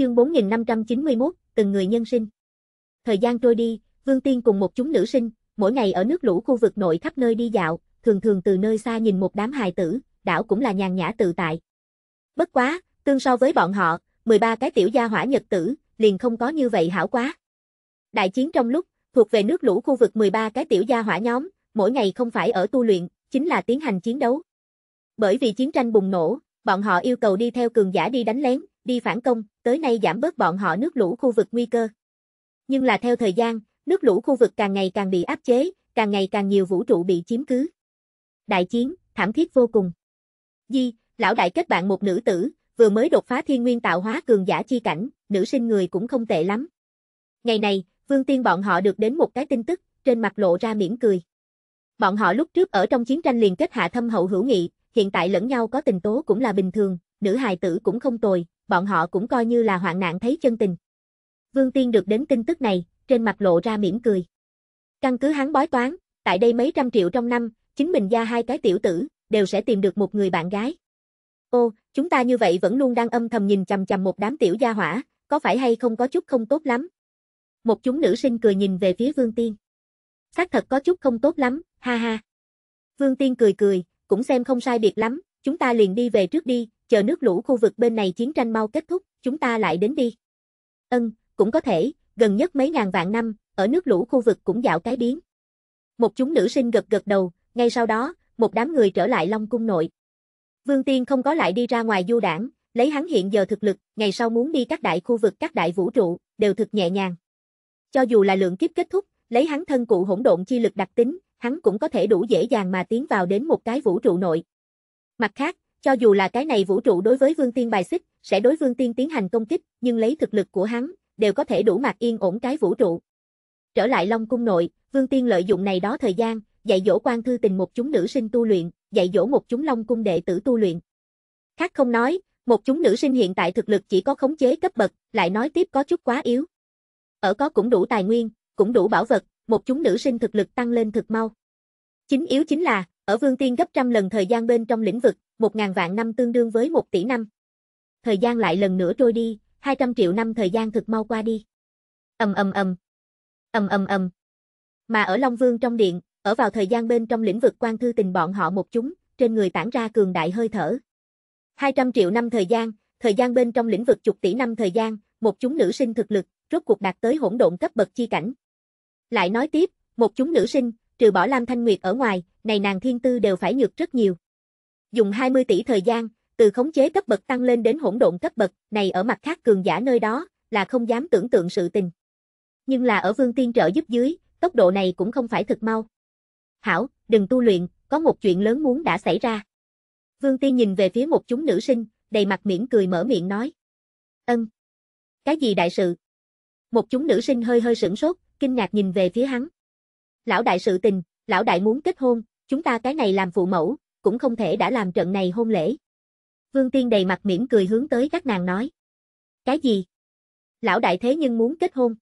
Chương 4591, từng người nhân sinh. Thời gian trôi đi, Vương Tiên cùng một chúng nữ sinh, mỗi ngày ở nước lũ khu vực nội khắp nơi đi dạo, thường thường từ nơi xa nhìn một đám hài tử, đảo cũng là nhàn nhã tự tại. Bất quá, tương so với bọn họ, 13 cái tiểu gia hỏa nhật tử, liền không có như vậy hảo quá. Đại chiến trong lúc, thuộc về nước lũ khu vực 13 cái tiểu gia hỏa nhóm, mỗi ngày không phải ở tu luyện, chính là tiến hành chiến đấu. Bởi vì chiến tranh bùng nổ, bọn họ yêu cầu đi theo cường giả đi đánh lén, đi phản công, tới nay giảm bớt bọn họ nước lũ khu vực nguy cơ. Nhưng là theo thời gian, nước lũ khu vực càng ngày càng bị áp chế, càng ngày càng nhiều vũ trụ bị chiếm cứ. Đại chiến, thảm thiết vô cùng. Di, lão đại kết bạn một nữ tử, vừa mới đột phá thiên nguyên tạo hóa cường giả chi cảnh, nữ sinh người cũng không tệ lắm. Ngày này, Vương Tiên bọn họ được đến một cái tin tức, trên mặt lộ ra mỉm cười. Bọn họ lúc trước ở trong chiến tranh liền kết hạ thâm hậu hữu nghị, hiện tại lẫn nhau có tình tố cũng là bình thường, nữ hài tử cũng không tồi, bọn họ cũng coi như là hoạn nạn thấy chân tình. Vương Tiên được đến tin tức này, trên mặt lộ ra mỉm cười. Căn cứ hắn bói toán, tại đây mấy trăm triệu trong năm, chính mình ra hai cái tiểu tử, đều sẽ tìm được một người bạn gái. Ô, chúng ta như vậy vẫn luôn đang âm thầm nhìn chằm chằm một đám tiểu gia hỏa, có phải hay không có chút không tốt lắm? Một chúng nữ sinh cười nhìn về phía Vương Tiên. Xác thật có chút không tốt lắm, ha ha. Vương Tiên cười cười, cũng xem không sai biệt lắm, chúng ta liền đi về trước đi, chờ nước lũ khu vực bên này chiến tranh mau kết thúc, chúng ta lại đến đi. Ân, cũng có thể, gần nhất mấy ngàn vạn năm, ở nước lũ khu vực cũng dạo cái biến. Một chúng nữ sinh gật gật đầu, ngay sau đó, một đám người trở lại Long Cung nội. Vương Tiên không có lại đi ra ngoài du đảng, lấy hắn hiện giờ thực lực, ngày sau muốn đi các đại khu vực các đại vũ trụ, đều thực nhẹ nhàng. Cho dù là lượng kiếp kết thúc, lấy hắn thân cụ hỗn độn chi lực đặc tính, hắn cũng có thể đủ dễ dàng mà tiến vào đến một cái vũ trụ nội. Mặt khác, cho dù là cái này vũ trụ đối với Vương Tiên bài xích, sẽ đối Vương Tiên tiến hành công kích, nhưng lấy thực lực của hắn, đều có thể đủ mặt yên ổn cái vũ trụ. Trở lại Long Cung nội, Vương Tiên lợi dụng này đó thời gian, dạy dỗ quan thư tình một chúng nữ sinh tu luyện, dạy dỗ một chúng Long Cung đệ tử tu luyện. Khác không nói, một chúng nữ sinh hiện tại thực lực chỉ có khống chế cấp bậc, lại nói tiếp có chút quá yếu. Ở có cũng đủ tài nguyên, cũng đủ bảo vật, một chúng nữ sinh thực lực tăng lên thực mau. Chính yếu chính là, ở Vương Tiên gấp trăm lần thời gian bên trong lĩnh vực, một ngàn vạn năm tương đương với một tỷ năm. Thời gian lại lần nữa trôi đi, hai trăm triệu năm thời gian thực mau qua đi. Ầm ầm ầm. Ầm ầm ầm. Mà ở Long Vương trong điện, ở vào thời gian bên trong lĩnh vực quan thư tình bọn họ một chúng, trên người tản ra cường đại hơi thở. hai trăm triệu năm thời gian, thời gian bên trong lĩnh vực chục tỷ năm thời gian, một chúng nữ sinh thực lực, rốt cuộc đạt tới hỗn độn cấp bậc chi cảnh. Lại nói tiếp, một chúng nữ sinh, trừ bỏ Lam Thanh Nguyệt ở ngoài, này nàng thiên tư đều phải nhược rất nhiều. Dùng 20 tỷ thời gian, từ khống chế cấp bậc tăng lên đến hỗn độn cấp bậc, này ở mặt khác cường giả nơi đó, là không dám tưởng tượng sự tình. Nhưng là ở Vương Tiên trợ giúp dưới, tốc độ này cũng không phải thực mau. Hảo, đừng tu luyện, có một chuyện lớn muốn đã xảy ra. Vương Tiên nhìn về phía một chúng nữ sinh, đầy mặt miễn cười mở miệng nói. Ân. Cái gì đại sự? Một chúng nữ sinh hơi hơi sửng sốt, kinh ngạc nhìn về phía hắn. Lão đại sự tình, lão đại muốn kết hôn, chúng ta cái này làm phụ mẫu, cũng không thể đã làm trận này hôn lễ. Vương Tiên đầy mặt mỉm cười hướng tới các nàng nói. Cái gì? Lão đại thế nhưng muốn kết hôn.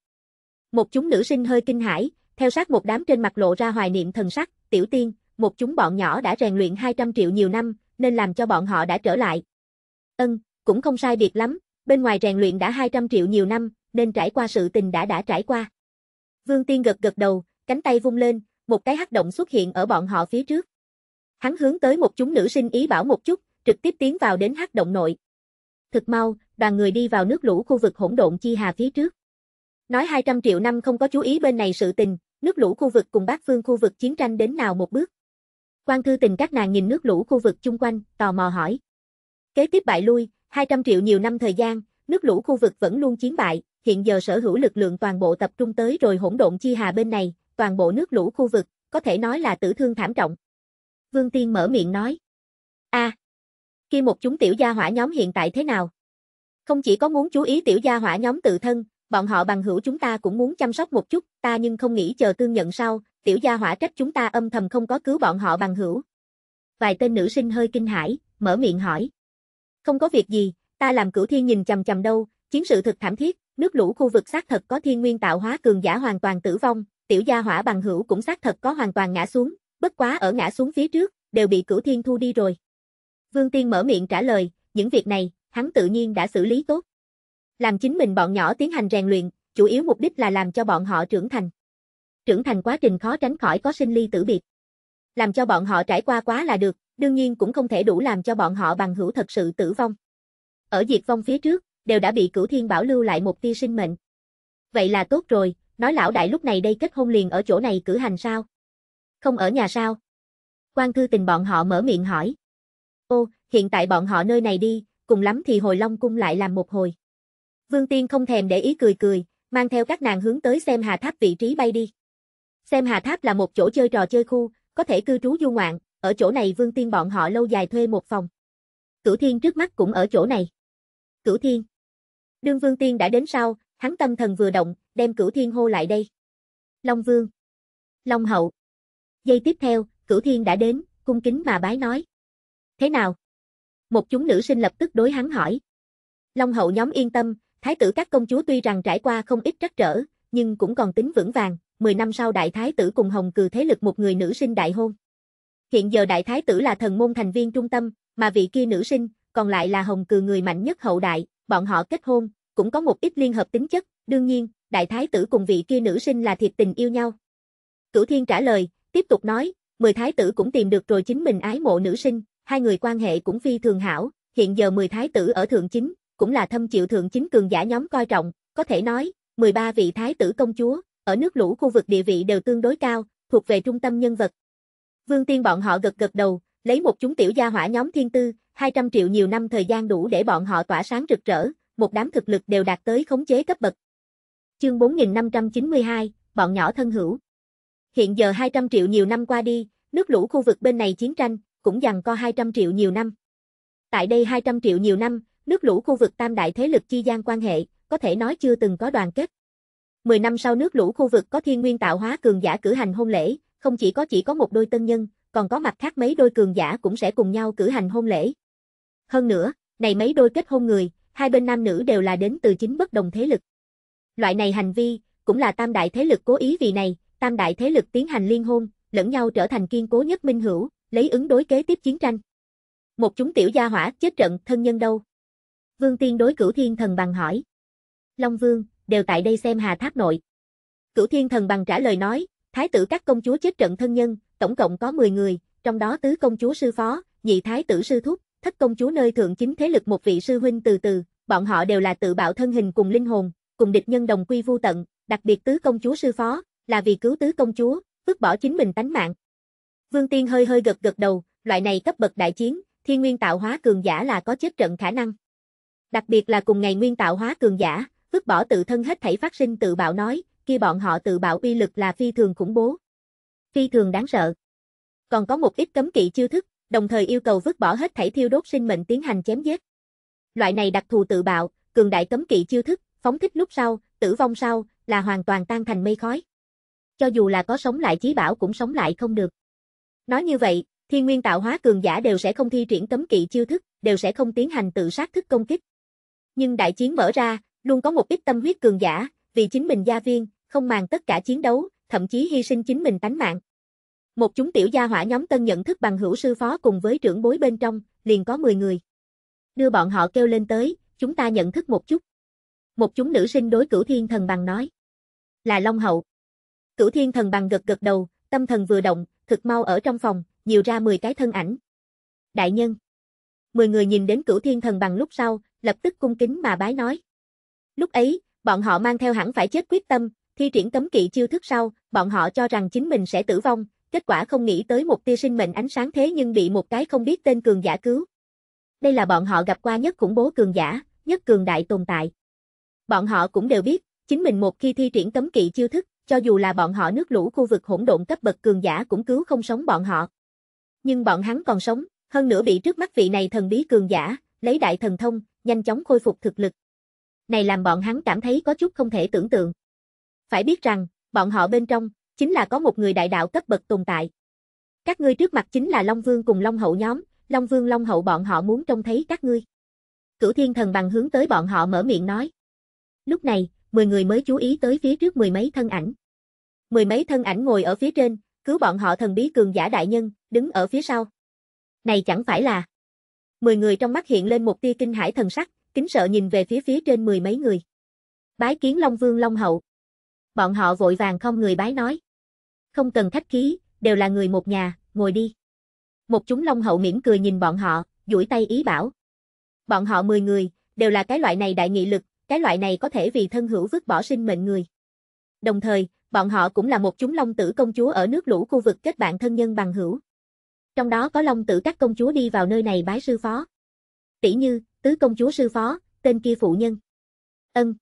Một chúng nữ sinh hơi kinh hãi, theo sát một đám trên mặt lộ ra hoài niệm thần sắc, tiểu tiên, một chúng bọn nhỏ đã rèn luyện 200 triệu nhiều năm, nên làm cho bọn họ đã trở lại. Ân, cũng không sai biệt lắm, bên ngoài rèn luyện đã 200 triệu nhiều năm, nên trải qua sự tình đã đã trải qua. Vương Tiên gật gật đầu, cánh tay vung lên, một cái hắc động xuất hiện ở bọn họ phía trước. Hắn hướng tới một chúng nữ sinh ý bảo một chút, trực tiếp tiến vào đến hắc động nội. Thực mau, đoàn người đi vào nước lũ khu vực hỗn độn chi hà phía trước. Nói 200 triệu năm không có chú ý bên này sự tình, nước lũ khu vực cùng bát phương khu vực chiến tranh đến nào một bước. Quan thư tình các nàng nhìn nước lũ khu vực chung quanh, tò mò hỏi. Kế tiếp bại lui, 200 triệu nhiều năm thời gian, nước lũ khu vực vẫn luôn chiến bại, hiện giờ sở hữu lực lượng toàn bộ tập trung tới rồi hỗn độn chi hà bên này, toàn bộ nước lũ khu vực, có thể nói là tử thương thảm trọng. Vương Tiên mở miệng nói. a kia một chúng tiểu gia hỏa nhóm hiện tại thế nào? Không chỉ có muốn chú ý tiểu gia hỏa nhóm tự thân, bọn họ bằng hữu chúng ta cũng muốn chăm sóc một chút, ta nhưng không nghĩ chờ tương nhận sau, tiểu gia hỏa trách chúng ta âm thầm không có cứu bọn họ bằng hữu. Vài tên nữ sinh hơi kinh hãi, mở miệng hỏi. Không có việc gì, ta làm cửu thiên nhìn chầm chầm đâu, Chiến sự thực thảm thiết, nước lũ khu vực xác thật có thiên nguyên tạo hóa cường giả hoàn toàn tử vong, tiểu gia hỏa bằng hữu cũng xác thật có hoàn toàn ngã xuống, bất quá ở ngã xuống phía trước, đều bị cửu thiên thu đi rồi. Vương Tiên mở miệng trả lời, những việc này, hắn tự nhiên đã xử lý tốt. Làm chính mình bọn nhỏ tiến hành rèn luyện, chủ yếu mục đích là làm cho bọn họ trưởng thành. Trưởng thành quá trình khó tránh khỏi có sinh ly tử biệt. Làm cho bọn họ trải qua quá là được, đương nhiên cũng không thể đủ làm cho bọn họ bằng hữu thật sự tử vong. Ở diệt vong phía trước, đều đã bị cửu thiên bảo lưu lại một tia sinh mệnh. Vậy là tốt rồi, nói lão đại lúc này đây kết hôn liền ở chỗ này cử hành sao? Không ở nhà sao? Quan thư tình bọn họ mở miệng hỏi. Ô, hiện tại bọn họ nơi này đi, cùng lắm thì hồi Long Cung lại làm một hồi. Vương Tiên không thèm để ý cười cười, mang theo các nàng hướng tới xem hà tháp vị trí bay đi. Xem hà tháp là một chỗ chơi trò chơi khu, có thể cư trú du ngoạn, ở chỗ này Vương Tiên bọn họ lâu dài thuê một phòng. Cửu Thiên trước mắt cũng ở chỗ này. Cửu Thiên Đương Vương Tiên đã đến sau, hắn tâm thần vừa động, đem Cửu Thiên hô lại đây. Long Vương. Long Hậu. Giây tiếp theo, Cửu Thiên đã đến, cung kính mà bái nói. Thế nào? Một chúng nữ sinh lập tức đối hắn hỏi. Long Hậu nhóm yên tâm, thái tử các công chúa tuy rằng trải qua không ít trắc trở, nhưng cũng còn tính vững vàng, 10 năm sau đại thái tử cùng Hồng Cừ thế lực một người nữ sinh đại hôn. Hiện giờ đại thái tử là thần môn thành viên trung tâm, mà vị kia nữ sinh, còn lại là Hồng Cừ người mạnh nhất hậu đại, bọn họ kết hôn, cũng có một ít liên hợp tính chất, đương nhiên, đại thái tử cùng vị kia nữ sinh là thiệt tình yêu nhau. Cửu Thiên trả lời, tiếp tục nói, mười thái tử cũng tìm được rồi chính mình ái mộ nữ sinh, hai người quan hệ cũng phi thường hảo, hiện giờ mười thái tử ở thượng chính, cũng là thâm chịu thượng chính cường giả nhóm coi trọng, có thể nói, 13 vị thái tử công chúa, ở nước lũ khu vực địa vị đều tương đối cao, thuộc về trung tâm nhân vật. Vương Tiên bọn họ gật gật đầu, lấy một chúng tiểu gia hỏa nhóm thiên tư, 200 triệu nhiều năm thời gian đủ để bọn họ tỏa sáng rực rỡ, một đám thực lực đều đạt tới khống chế cấp bậc. Chương 4592, bọn nhỏ thân hữu. Hiện giờ 200 triệu nhiều năm qua đi, nước lũ khu vực bên này chiến tranh, cũng dằn co 200 triệu nhiều năm. Tại đây 200 triệu nhiều năm, nước lũ khu vực tam đại thế lực chi gian quan hệ, có thể nói chưa từng có đoàn kết. 10 năm sau nước lũ khu vực có thiên nguyên tạo hóa cường giả cử hành hôn lễ, không chỉ có chỉ có một đôi tân nhân, còn có mặt khác mấy đôi cường giả cũng sẽ cùng nhau cử hành hôn lễ. Hơn nữa, này mấy đôi kết hôn người, hai bên nam nữ đều là đến từ chính bất đồng thế lực. Loại này hành vi, cũng là tam đại thế lực cố ý vì này, tam đại thế lực tiến hành liên hôn, lẫn nhau trở thành kiên cố nhất minh hữu, lấy ứng đối kế tiếp chiến tranh. Một chúng tiểu gia hỏa chết trận thân nhân đâu? Vương Tiên đối cửu thiên thần bằng hỏi. Long Vương, đều tại đây xem hà tháp nội. Cửu thiên thần bằng trả lời nói, thái tử các công chúa chết trận thân nhân, tổng cộng có 10 người, trong đó tứ công chúa sư phó, nhị thái tử sư thúc, thất công chúa nơi thượng chính thế lực một vị sư huynh từ từ, bọn họ đều là tự bạo thân hình cùng linh hồn, cùng địch nhân đồng quy vu tận, đặc biệt tứ công chúa sư phó, là vì cứu tứ công chúa, vứt bỏ chính mình tánh mạng. Vương Tiên hơi hơi gật gật đầu, loại này cấp bậc đại chiến, thiên nguyên tạo hóa cường giả là có chết trận khả năng. Đặc biệt là cùng ngày nguyên tạo hóa cường giả, vứt bỏ tự thân hết thảy phát sinh tự bạo nói, kia bọn họ tự bạo uy lực là phi thường khủng bố. Phi thường đáng sợ. Còn có một ít cấm kỵ chiêu thức, đồng thời yêu cầu vứt bỏ hết thảy thiêu đốt sinh mệnh tiến hành chém giết. Loại này đặc thù tự bạo, cường đại cấm kỵ chiêu thức, phóng thích lúc sau, tử vong sau, là hoàn toàn tan thành mây khói. Cho dù là có sống lại chí bảo cũng sống lại không được. Nói như vậy, thiên nguyên tạo hóa cường giả đều sẽ không thi triển cấm kỵ chiêu thức, đều sẽ không tiến hành tự sát thức công kích. Nhưng đại chiến mở ra, luôn có một ít tâm huyết cường giả, vì chính mình gia viên, không màng tất cả chiến đấu, thậm chí hy sinh chính mình tánh mạng. Một chúng tiểu gia hỏa nhóm tân nhận thức bằng hữu sư phó cùng với trưởng bối bên trong, liền có 10 người. Đưa bọn họ kêu lên tới, chúng ta nhận thức một chút. Một chúng nữ sinh đối cửu thiên thần bằng nói. Là Long Hậu. Cửu thiên thần bằng gật gật đầu, tâm thần vừa động, thực mau ở trong phòng, nhiều ra 10 cái thân ảnh. Đại nhân. 10 người nhìn đến cửu thiên thần bằng lúc sau, lập tức cung kính mà bái nói. Lúc ấy, bọn họ mang theo hẳn phải chết quyết tâm, thi triển cấm kỵ chiêu thức sau, bọn họ cho rằng chính mình sẽ tử vong, kết quả không nghĩ tới một tia sinh mệnh ánh sáng thế nhưng bị một cái không biết tên cường giả cứu. Đây là bọn họ gặp qua nhất khủng bố cường giả, nhất cường đại tồn tại. Bọn họ cũng đều biết, chính mình một khi thi triển cấm kỵ chiêu thức, cho dù là bọn họ nước lũ khu vực hỗn độn cấp bậc cường giả cũng cứu không sống bọn họ. Nhưng bọn hắn còn sống, hơn nữa bị trước mắt vị này thần bí cường giả, lấy đại thần thông, nhanh chóng khôi phục thực lực. Này làm bọn hắn cảm thấy có chút không thể tưởng tượng. Phải biết rằng, bọn họ bên trong, chính là có một người đại đạo cấp bậc tồn tại. Các ngươi trước mặt chính là Long Vương cùng Long Hậu nhóm, Long Vương Long Hậu bọn họ muốn trông thấy các ngươi. Cửu Thiên Thần bằng hướng tới bọn họ mở miệng nói. Lúc này, mười người mới chú ý tới phía trước mười mấy thân ảnh. Mười mấy thân ảnh ngồi ở phía trên, cứu bọn họ thần bí cường giả đại nhân, đứng ở phía sau. Này chẳng phải là... Mười người trong mắt hiện lên một tia kinh hải thần sắc, kính sợ nhìn về phía phía trên mười mấy người. Bái kiến Long Vương Long Hậu. Bọn họ vội vàng không người bái nói không cần khách khí, đều là người một nhà, ngồi đi. Một chúng long hậu mỉm cười nhìn bọn họ, duỗi tay ý bảo. Bọn họ 10 người, đều là cái loại này đại nghị lực, cái loại này có thể vì thân hữu vứt bỏ sinh mệnh người. Đồng thời, bọn họ cũng là một chúng long tử công chúa ở nước lũ khu vực kết bạn thân nhân bằng hữu. Trong đó có long tử các công chúa đi vào nơi này bái sư phó. Tỷ như, tứ công chúa sư phó, tên kia phụ nhân. Ân.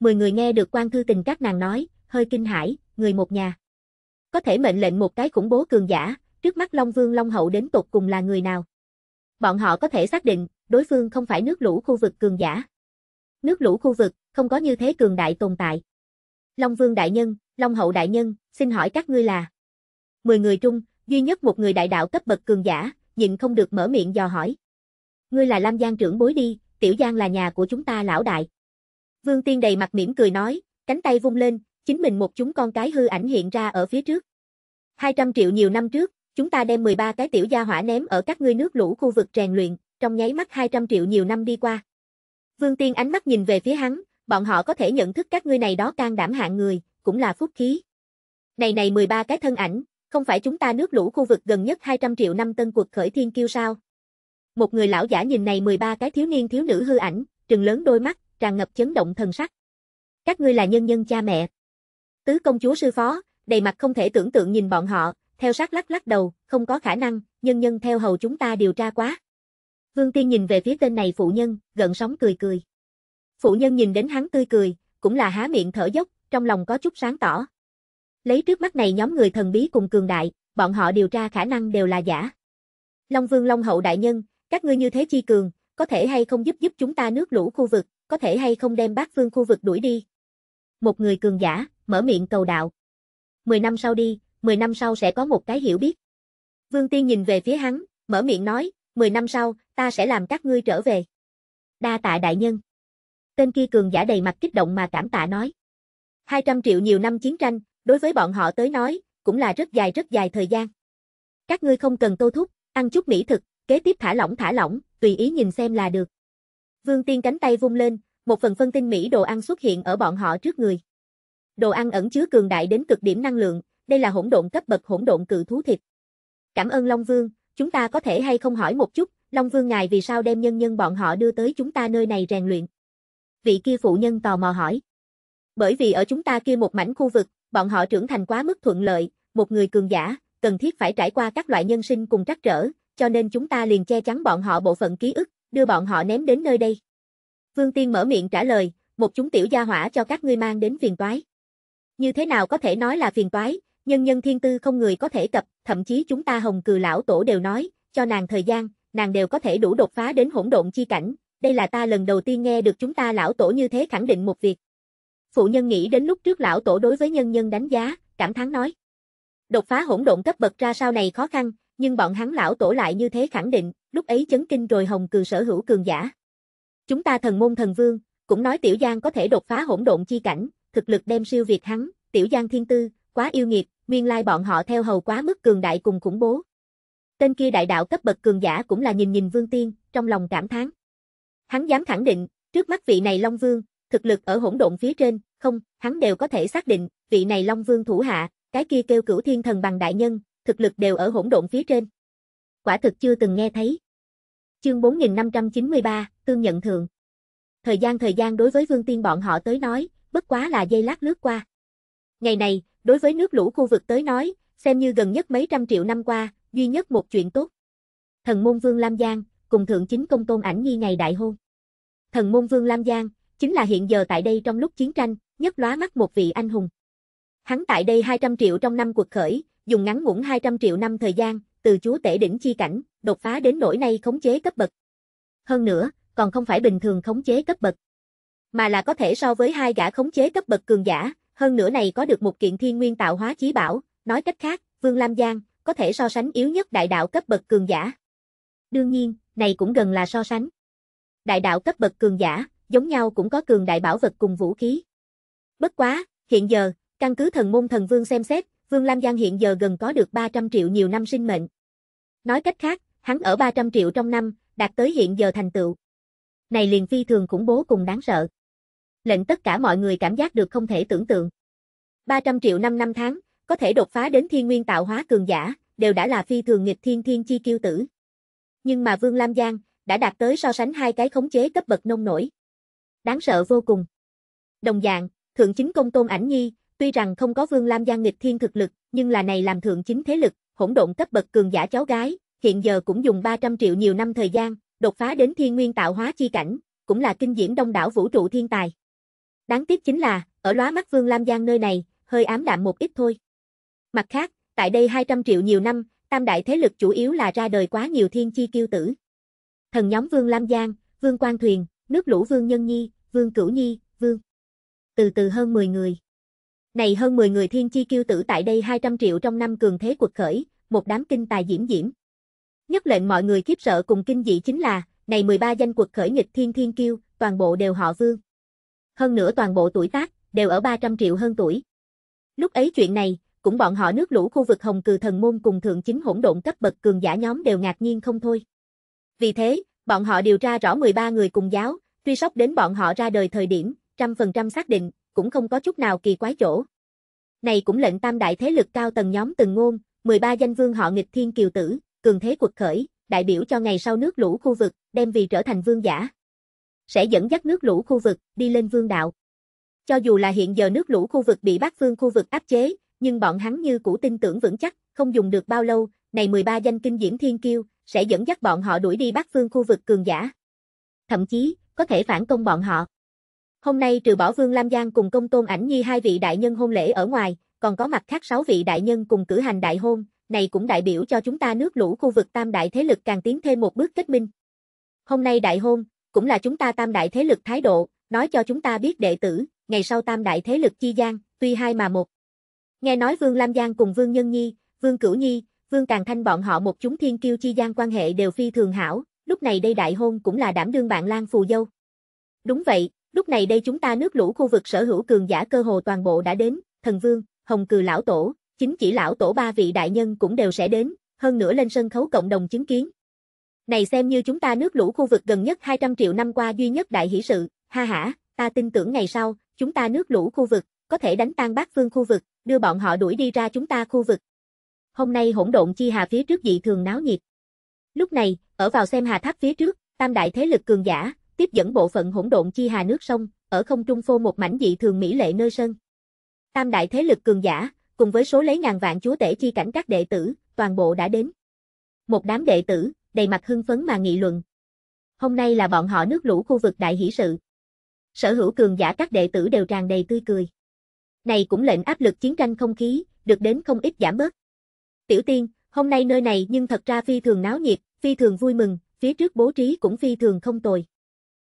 Mười người nghe được quan thư tình các nàng nói, hơi kinh hãi, người một nhà có thể mệnh lệnh một cái khủng bố cường giả, trước mắt Long Vương Long Hậu đến tột cùng là người nào. Bọn họ có thể xác định, đối phương không phải nước lũ khu vực cường giả. Nước lũ khu vực, không có như thế cường đại tồn tại. Long Vương Đại Nhân, Long Hậu Đại Nhân, xin hỏi các ngươi là? Mười người trung, duy nhất một người đại đạo cấp bậc cường giả, nhịn không được mở miệng dò hỏi. Ngươi là Lam Giang trưởng bối đi, Tiểu Giang là nhà của chúng ta lão đại. Vương Tiên đầy mặt mỉm cười nói, cánh tay vung lên, chính mình một chúng con cái hư ảnh hiện ra ở phía trước. 200 triệu nhiều năm trước, chúng ta đem 13 cái tiểu gia hỏa ném ở các ngươi nước lũ khu vực rèn luyện, trong nháy mắt 200 triệu nhiều năm đi qua. Vương Tiên ánh mắt nhìn về phía hắn, bọn họ có thể nhận thức các ngươi này đó can đảm hạng người, cũng là phúc khí. Này này 13 cái thân ảnh, không phải chúng ta nước lũ khu vực gần nhất 200 triệu năm tân cuộc khởi thiên kiêu sao? Một người lão giả nhìn này 13 cái thiếu niên thiếu nữ hư ảnh, trừng lớn đôi mắt, tràn ngập chấn động thần sắc. Các ngươi là nhân nhân cha mẹ, Tứ công chúa sư phó, đầy mặt không thể tưởng tượng nhìn bọn họ, theo sát lắc lắc đầu, không có khả năng, nhân nhân theo hầu chúng ta điều tra quá. Vương Tiên nhìn về phía tên này phụ nhân, gần sóng cười cười. Phụ nhân nhìn đến hắn tươi cười, cũng là há miệng thở dốc, trong lòng có chút sáng tỏ. Lấy trước mắt này nhóm người thần bí cùng cường đại, bọn họ điều tra khả năng đều là giả. Long Vương Long Hậu đại nhân, các ngươi như thế chi cường, có thể hay không giúp giúp chúng ta nước lũ khu vực, có thể hay không đem bác vương khu vực đuổi đi, một người cường giả, mở miệng cầu đạo. Mười năm sau đi, mười năm sau sẽ có một cái hiểu biết. Vương Tiên nhìn về phía hắn, mở miệng nói, mười năm sau, ta sẽ làm các ngươi trở về. Đa tạ đại nhân. Tên kia cường giả đầy mặt kích động mà cảm tạ nói. hai trăm triệu nhiều năm chiến tranh, đối với bọn họ tới nói, cũng là rất dài rất dài thời gian. Các ngươi không cần câu thúc, ăn chút mỹ thực, kế tiếp thả lỏng thả lỏng, tùy ý nhìn xem là được. Vương Tiên cánh tay vung lên, một phần phân tinh mỹ đồ ăn xuất hiện ở bọn họ trước người. Đồ ăn ẩn chứa cường đại đến cực điểm năng lượng, đây là hỗn độn cấp bậc hỗn độn cự thú thịt. Cảm ơn Long Vương, chúng ta có thể hay không hỏi một chút, Long Vương ngài vì sao đem nhân nhân bọn họ đưa tới chúng ta nơi này rèn luyện? Vị kia phụ nhân tò mò hỏi. Bởi vì ở chúng ta kia một mảnh khu vực, bọn họ trưởng thành quá mức thuận lợi, một người cường giả, cần thiết phải trải qua các loại nhân sinh cùng trắc trở, cho nên chúng ta liền che chắn bọn họ bộ phận ký ức, đưa bọn họ ném đến nơi đây. Vương Tiên mở miệng trả lời, một chúng tiểu gia hỏa cho các ngươi mang đến phiền toái. Như thế nào có thể nói là phiền toái, nhân nhân thiên tư không người có thể cập, thậm chí chúng ta hồng cừ lão tổ đều nói, cho nàng thời gian, nàng đều có thể đủ đột phá đến hỗn độn chi cảnh, đây là ta lần đầu tiên nghe được chúng ta lão tổ như thế khẳng định một việc. Phụ nhân nghĩ đến lúc trước lão tổ đối với nhân nhân đánh giá, cảm thán nói. Đột phá hỗn độn cấp bậc ra sau này khó khăn, nhưng bọn hắn lão tổ lại như thế khẳng định, lúc ấy chấn kinh rồi hồng cừ sở hữu cường giả. Chúng ta thần môn thần vương, cũng nói Tiểu Giang có thể đột phá hỗn độn chi cảnh, thực lực đem siêu việt hắn, Tiểu Giang thiên tư, quá yêu nghiệt, nguyên lai bọn họ theo hầu quá mức cường đại cùng khủng bố. Tên kia đại đạo cấp bậc cường giả cũng là nhìn nhìn Vương Tiên, trong lòng cảm thán. Hắn dám khẳng định, trước mắt vị này Long Vương, thực lực ở hỗn độn phía trên, không, hắn đều có thể xác định, vị này Long Vương thủ hạ, cái kia kêu cửu thiên thần bằng đại nhân, thực lực đều ở hỗn độn phía trên. Quả thực chưa từng nghe thấy. Chương 4593, Tương nhận thường Thời gian thời gian đối với Vương Tiên bọn họ tới nói, bất quá là dây lát lướt qua. Ngày này, đối với nước lũ khu vực tới nói, xem như gần nhất mấy trăm triệu năm qua, duy nhất một chuyện tốt. Thần môn Vương Lam Giang, cùng thượng chính công tôn ảnh nhi ngày đại hôn. Thần môn Vương Lam Giang, chính là hiện giờ tại đây trong lúc chiến tranh, nhất lóa mắt một vị anh hùng. Hắn tại đây 200 triệu trong năm cuộc khởi, dùng ngắn ngủn 200 triệu năm thời gian, từ chúa tể đỉnh chi cảnh, đột phá đến nỗi nay khống chế cấp bậc. Hơn nữa, còn không phải bình thường khống chế cấp bậc, mà là có thể so với hai gã khống chế cấp bậc cường giả, hơn nữa này có được một kiện thiên nguyên tạo hóa chí bảo, nói cách khác, Vương Lam Giang có thể so sánh yếu nhất đại đạo cấp bậc cường giả. Đương nhiên, này cũng gần là so sánh. Đại đạo cấp bậc cường giả, giống nhau cũng có cường đại bảo vật cùng vũ khí. Bất quá, hiện giờ, căn cứ thần môn thần vương xem xét, Vương Lam Giang hiện giờ gần có được 300 triệu nhiều năm sinh mệnh. Nói cách khác, hắn ở 300 triệu trong năm, đạt tới hiện giờ thành tựu. Này liền phi thường khủng bố cùng đáng sợ. Lệnh tất cả mọi người cảm giác được không thể tưởng tượng. 300 triệu năm năm tháng, có thể đột phá đến thiên nguyên tạo hóa cường giả, đều đã là phi thường nghịch thiên thiên chi kiêu tử. Nhưng mà Vương Lam Giang, đã đạt tới so sánh hai cái khống chế cấp bậc nông nổi. Đáng sợ vô cùng. Đồng dạng, Thượng Chính Công Tôn Ảnh Nhi, Tuy rằng không có Vương Lam Giang nghịch thiên thực lực, nhưng là này làm thượng chính thế lực, hỗn độn cấp bậc cường giả cháu gái, hiện giờ cũng dùng 300 triệu nhiều năm thời gian, đột phá đến thiên nguyên tạo hóa chi cảnh, cũng là kinh diễm đông đảo vũ trụ thiên tài. Đáng tiếc chính là, ở lóa mắt Vương Lam Giang nơi này, hơi ám đạm một ít thôi. Mặt khác, tại đây 200 triệu nhiều năm, tam đại thế lực chủ yếu là ra đời quá nhiều thiên chi kiêu tử. Thần nhóm Vương Lam Giang, Vương Quang Thuyền, nước lũ Vương Nhân Nhi, Vương Cửu Nhi, Vương. Từ từ hơn 10 người. Này hơn 10 người thiên chi kiêu tử tại đây 200 triệu trong năm cường thế quật khởi, một đám kinh tài diễm diễm. Nhất lệnh mọi người khiếp sợ cùng kinh dị chính là, này 13 danh quật khởi nghịch thiên thiên kiêu, toàn bộ đều họ vương. Hơn nữa toàn bộ tuổi tác, đều ở 300 triệu hơn tuổi. Lúc ấy chuyện này, cũng bọn họ nước lũ khu vực Hồng Cừ Thần Môn cùng Thượng Chính Hỗn Độn cấp bậc cường giả nhóm đều ngạc nhiên không thôi. Vì thế, bọn họ điều tra rõ 13 người cùng giáo, truy sóc đến bọn họ ra đời thời điểm, trăm phần trăm xác định, cũng không có chút nào kỳ quái chỗ. Này cũng lệnh tam đại thế lực cao tầng nhóm từng ngôn, 13 danh vương họ nghịch thiên kiều tử, cường thế quật khởi, đại biểu cho ngày sau nước lũ khu vực, đem vì trở thành vương giả. Sẽ dẫn dắt nước lũ khu vực, đi lên vương đạo. Cho dù là hiện giờ nước lũ khu vực bị bác vương khu vực áp chế, nhưng bọn hắn như cũ tin tưởng vững chắc, không dùng được bao lâu, này 13 danh kinh diễm thiên kiêu, sẽ dẫn dắt bọn họ đuổi đi bác vương khu vực cường giả. Thậm chí, có thể phản công bọn họ. Hôm nay trừ bỏ Vương Lam Giang cùng công tôn ảnh nhi hai vị đại nhân hôn lễ ở ngoài, còn có mặt khác sáu vị đại nhân cùng cử hành đại hôn, này cũng đại biểu cho chúng ta nước lũ khu vực tam đại thế lực càng tiến thêm một bước kết minh. Hôm nay đại hôn, cũng là chúng ta tam đại thế lực thái độ, nói cho chúng ta biết đệ tử, ngày sau tam đại thế lực chi gian, tuy hai mà một. Nghe nói Vương Lam Giang cùng Vương Nhân Nhi, Vương Cửu Nhi, Vương Càng Thanh bọn họ một chúng thiên kiêu chi gian quan hệ đều phi thường hảo, lúc này đây đại hôn cũng là đảm đương bạn Lan phù dâu. Đúng vậy, Lúc này đây chúng ta nước lũ khu vực sở hữu cường giả cơ hồ toàn bộ đã đến, thần vương, hồng cừ lão tổ, chính chỉ lão tổ ba vị đại nhân cũng đều sẽ đến, hơn nữa lên sân khấu cộng đồng chứng kiến. Này xem như chúng ta nước lũ khu vực gần nhất 200 triệu năm qua duy nhất đại hỷ sự, ha ha, ta tin tưởng ngày sau, chúng ta nước lũ khu vực, có thể đánh tan bát phương khu vực, đưa bọn họ đuổi đi ra chúng ta khu vực. Hôm nay hỗn độn chi hà phía trước dị thường náo nhiệt. Lúc này, ở vào xem hà tháp phía trước, tam đại thế lực cường giả, tiếp dẫn bộ phận hỗn độn chi hà nước sông, ở không trung phô một mảnh dị thường mỹ lệ nơi sân. Tam đại thế lực cường giả, cùng với số lấy ngàn vạn chúa tể chi cảnh các đệ tử, toàn bộ đã đến. Một đám đệ tử, đầy mặt hưng phấn mà nghị luận. Hôm nay là bọn họ nước lũ khu vực đại hỷ sự. Sở hữu cường giả các đệ tử đều tràn đầy tươi cười. Này cũng lệnh áp lực chiến tranh không khí, được đến không ít giảm bớt. Tiểu tiên, hôm nay nơi này nhưng thật ra phi thường náo nhiệt, phi thường vui mừng, phía trước bố trí cũng phi thường không tồi.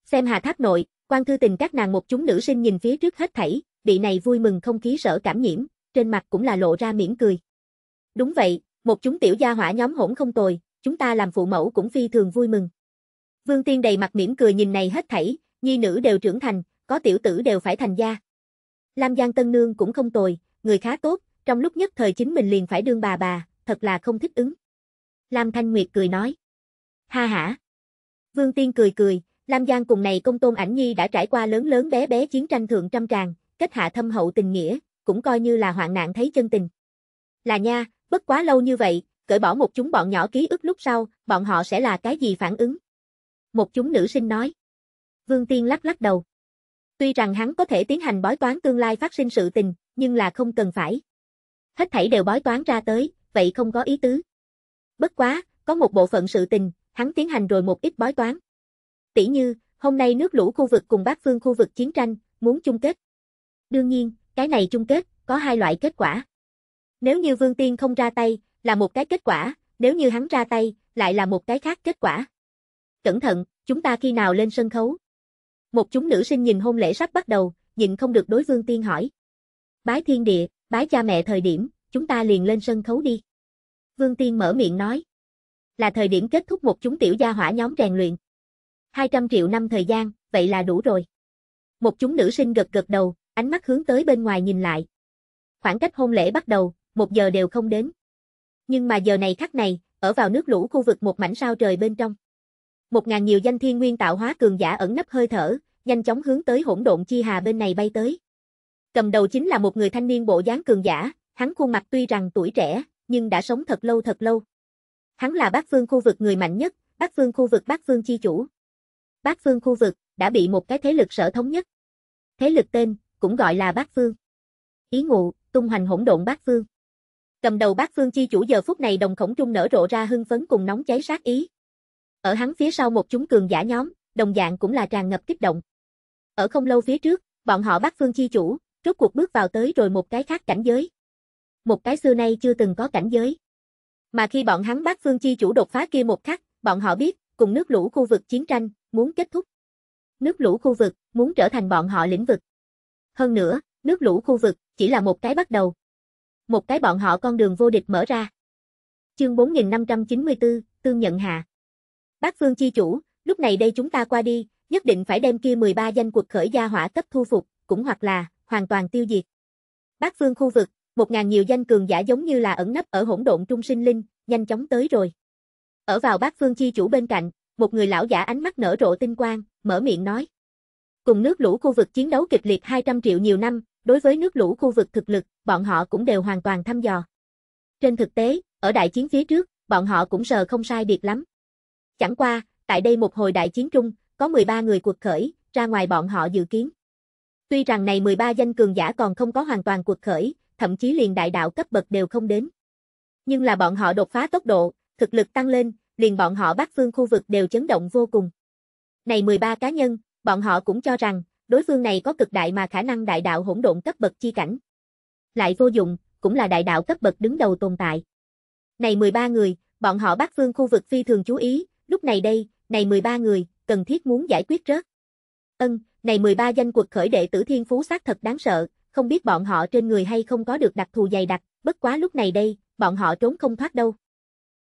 Xem hà thác nội, quan thư tình các nàng một chúng nữ sinh nhìn phía trước hết thảy, vị này vui mừng không khí sở cảm nhiễm, trên mặt cũng là lộ ra mỉm cười. Đúng vậy, một chúng tiểu gia hỏa nhóm hỗn không tồi, chúng ta làm phụ mẫu cũng phi thường vui mừng. Vương Tiên đầy mặt mỉm cười nhìn này hết thảy, nhi nữ đều trưởng thành, có tiểu tử đều phải thành gia. Lam Giang Tân Nương cũng không tồi, người khá tốt, trong lúc nhất thời chính mình liền phải đương bà bà, thật là không thích ứng. Lam Thanh Nguyệt cười nói. Ha ha Vương Tiên cười cười, Lam Giang cùng này công tôn ảnh nhi đã trải qua lớn lớn bé bé chiến tranh thượng trăm tràng, kết hạ thâm hậu tình nghĩa, cũng coi như là hoạn nạn thấy chân tình. Là nha, bất quá lâu như vậy, cởi bỏ một chúng bọn nhỏ ký ức lúc sau, bọn họ sẽ là cái gì phản ứng? Một chúng nữ sinh nói. Vương Tiên lắc lắc đầu. Tuy rằng hắn có thể tiến hành bói toán tương lai phát sinh sự tình, nhưng là không cần phải. Hết thảy đều bói toán ra tới, vậy không có ý tứ. Bất quá, có một bộ phận sự tình, hắn tiến hành rồi một ít bói toán. Tỷ như, hôm nay nước lũ khu vực cùng Bắc phương khu vực chiến tranh, muốn chung kết. Đương nhiên, cái này chung kết, có hai loại kết quả. Nếu như Vương Tiên không ra tay, là một cái kết quả, nếu như hắn ra tay, lại là một cái khác kết quả. Cẩn thận, chúng ta khi nào lên sân khấu? Một chúng nữ sinh nhìn hôn lễ sắp bắt đầu, nhìn không được đối Vương Tiên hỏi. Bái thiên địa, bái cha mẹ thời điểm, chúng ta liền lên sân khấu đi. Vương Tiên mở miệng nói. Là thời điểm kết thúc một chúng tiểu gia hỏa nhóm rèn luyện. 200 triệu năm thời gian, vậy là đủ rồi. Một chúng nữ sinh gật gật đầu, ánh mắt hướng tới bên ngoài nhìn lại. Khoảng cách hôn lễ bắt đầu, một giờ đều không đến. Nhưng mà giờ này khắc này, ở vào nước lũ khu vực một mảnh sao trời bên trong. Một ngàn nhiều danh thiên nguyên tạo hóa cường giả ẩn nấp hơi thở, nhanh chóng hướng tới hỗn độn chi hà bên này bay tới. Cầm đầu chính là một người thanh niên bộ dáng cường giả, hắn khuôn mặt tuy rằng tuổi trẻ, nhưng đã sống thật lâu thật lâu. Hắn là bác phương khu vực người mạnh nhất, bác phương khu vực bác phương chi chủ. Bát Phương khu vực, đã bị một cái thế lực sở thống nhất. Thế lực tên, cũng gọi là Bát Phương. Ý ngụ, tung hoành hỗn độn Bát Phương. Cầm đầu Bát Phương chi chủ giờ phút này đồng khổng trung nở rộ ra hưng phấn cùng nóng cháy sát ý. Ở hắn phía sau một chúng cường giả nhóm, đồng dạng cũng là tràn ngập kích động. Ở không lâu phía trước, bọn họ Bát Phương chi chủ, rốt cuộc bước vào tới rồi một cái khác cảnh giới. Một cái xưa nay chưa từng có cảnh giới. Mà khi bọn hắn Bát Phương chi chủ đột phá kia một khắc, bọn họ biết, cùng nước lũ khu vực chiến tranh, muốn kết thúc. Nước lũ khu vực, muốn trở thành bọn họ lĩnh vực. Hơn nữa, nước lũ khu vực, chỉ là một cái bắt đầu. Một cái bọn họ con đường vô địch mở ra. Chương 4594, Tương nhận hạ. Bác Phương Chi Chủ, lúc này đây chúng ta qua đi, nhất định phải đem kia 13 danh cuộc khởi gia hỏa cấp thu phục, cũng hoặc là, hoàn toàn tiêu diệt. Bác Phương khu vực, một ngàn nhiều danh cường giả giống như là ẩn nấp ở hỗn độn trung sinh linh, nhanh chóng tới rồi. Ở vào bác phương chi chủ bên cạnh, một người lão giả ánh mắt nở rộ tinh quang, mở miệng nói. Cùng nước lũ khu vực chiến đấu kịch liệt 200 triệu nhiều năm, đối với nước lũ khu vực thực lực, bọn họ cũng đều hoàn toàn thăm dò. Trên thực tế, ở đại chiến phía trước, bọn họ cũng sờ không sai biệt lắm. Chẳng qua, tại đây một hồi đại chiến trung, có 13 người cuộc khởi, ra ngoài bọn họ dự kiến. Tuy rằng này 13 danh cường giả còn không có hoàn toàn cuộc khởi, thậm chí liền đại đạo cấp bậc đều không đến. Nhưng là bọn họ đột phá tốc độ, thực lực tăng lên, liền bọn họ Bắc Phương khu vực đều chấn động vô cùng. Này 13 cá nhân, bọn họ cũng cho rằng, đối phương này có cực đại mà khả năng đại đạo hỗn độn cấp bậc chi cảnh. Lại vô dụng, cũng là đại đạo cấp bậc đứng đầu tồn tại. Này 13 người, bọn họ Bắc Phương khu vực phi thường chú ý, lúc này đây, này 13 người, cần thiết muốn giải quyết rớt. Ân, này 13 danh quật khởi đệ tử thiên phú xác thật đáng sợ, không biết bọn họ trên người hay không có được đặc thù dày đặc, bất quá lúc này đây, bọn họ trốn không thoát đâu.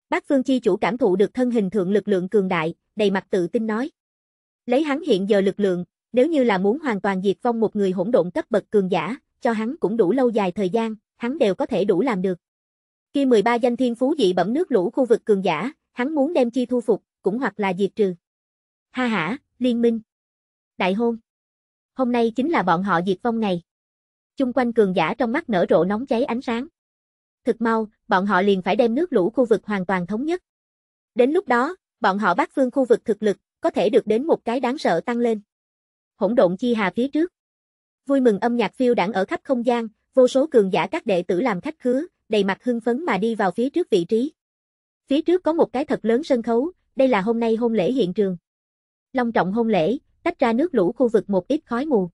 Bác Phương Chi chủ cảm thụ được thân hình thượng lực lượng cường đại, đầy mặt tự tin nói. Lấy hắn hiện giờ lực lượng, nếu như là muốn hoàn toàn diệt vong một người hỗn độn cấp bậc cường giả, cho hắn cũng đủ lâu dài thời gian, hắn đều có thể đủ làm được. Khi 13 danh thiên phú dị bẩm nước lũ khu vực cường giả, hắn muốn đem chi thu phục, cũng hoặc là diệt trừ. Ha ha, liên minh. Đại hôn. Hôm nay chính là bọn họ diệt vong ngày. Chung quanh cường giả trong mắt nở rộ nóng cháy ánh sáng thực mau, bọn họ liền phải đem nước lũ khu vực hoàn toàn thống nhất. Đến lúc đó, bọn họ bắt phương khu vực thực lực, có thể được đến một cái đáng sợ tăng lên. Hỗn độn chi hà phía trước. Vui mừng âm nhạc phiêu đảng ở khắp không gian, vô số cường giả các đệ tử làm khách khứa, đầy mặt hưng phấn mà đi vào phía trước vị trí. Phía trước có một cái thật lớn sân khấu, đây là hôm nay hôn lễ hiện trường. Long trọng hôn lễ, tách ra nước lũ khu vực một ít khói mù.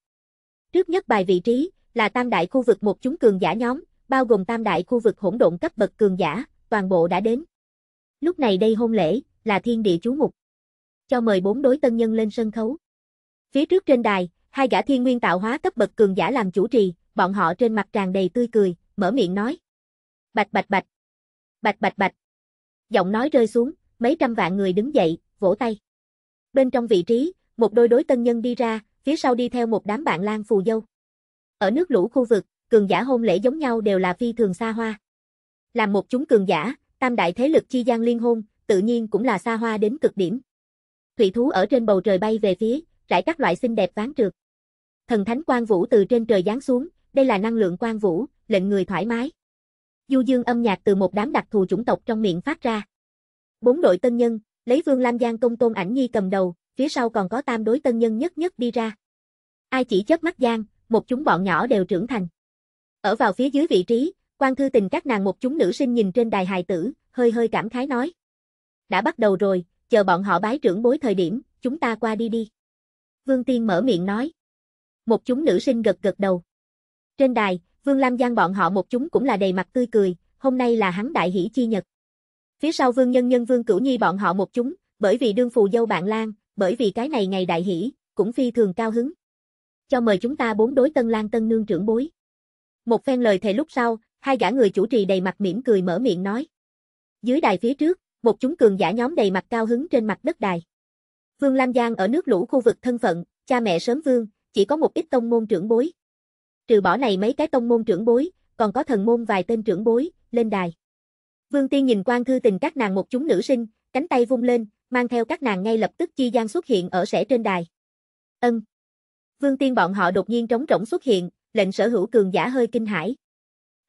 Trước nhất bài vị trí, là tam đại khu vực một chúng cường giả nhóm, bao gồm tam đại khu vực hỗn độn cấp bậc cường giả, toàn bộ đã đến. Lúc này đây hôn lễ, là thiên địa chú mục. Cho mời bốn đối tân nhân lên sân khấu. Phía trước trên đài, hai gã thiên nguyên tạo hóa cấp bậc cường giả làm chủ trì, bọn họ trên mặt tràn đầy tươi cười, mở miệng nói. Bạch bạch bạch. Bạch bạch bạch. Giọng nói rơi xuống, mấy trăm vạn người đứng dậy, vỗ tay. Bên trong vị trí, một đôi đối tân nhân đi ra, phía sau đi theo một đám bạn lang phù dâu. Ở nước lũ khu vực, cường giả hôn lễ giống nhau đều là phi thường xa hoa. Làm một chúng cường giả, tam đại thế lực chi gian liên hôn, tự nhiên cũng là xa hoa đến cực điểm. Thủy thú ở trên bầu trời bay về phía, rải các loại xinh đẹp ván trượt. Thần thánh quan vũ từ trên trời giáng xuống, đây là năng lượng quan vũ, lệnh người thoải mái. Du dương âm nhạc từ một đám đặc thù chủng tộc trong miệng phát ra. Bốn đội tân nhân, lấy Vương Lam Giang công tôn ảnh nhi cầm đầu, phía sau còn có tam đối tân nhân nhất nhất đi ra. Ai chỉ chớp mắt Giang, một chúng bọn nhỏ đều trưởng thành. Ở vào phía dưới vị trí, quan thư tình các nàng một chúng nữ sinh nhìn trên đài hài tử, hơi hơi cảm khái nói. Đã bắt đầu rồi, chờ bọn họ bái trưởng bối thời điểm, chúng ta qua đi đi. Vương Tiên mở miệng nói. Một chúng nữ sinh gật gật đầu. Trên đài, Vương Lam Giang bọn họ một chúng cũng là đầy mặt tươi cười, hôm nay là hắn đại hỷ chi nhật. Phía sau Vương Nhân Nhân Vương Cửu Nhi bọn họ một chúng, bởi vì đương phù dâu bạn Lan, bởi vì cái này ngày đại hỷ, cũng phi thường cao hứng. Cho mời chúng ta bốn đối tân Lan tân nương trưởng bối. Một phen lời thề lúc sau, hai gã người chủ trì đầy mặt mỉm cười mở miệng nói. Dưới đài phía trước, một chúng cường giả nhóm đầy mặt cao hứng trên mặt đất đài. Vương Lam Giang ở nước lũ khu vực thân phận, cha mẹ sớm vương, chỉ có một ít tông môn trưởng bối. Trừ bỏ này mấy cái tông môn trưởng bối, còn có thần môn vài tên trưởng bối, lên đài. Vương Tiên nhìn quan thư tình các nàng một chúng nữ sinh, cánh tay vung lên, mang theo các nàng ngay lập tức chi gian xuất hiện ở sẻ trên đài. Ân. Vương Tiên bọn họ đột nhiên trống rỗng xuất hiện, lệnh sở hữu cường giả hơi kinh hãi.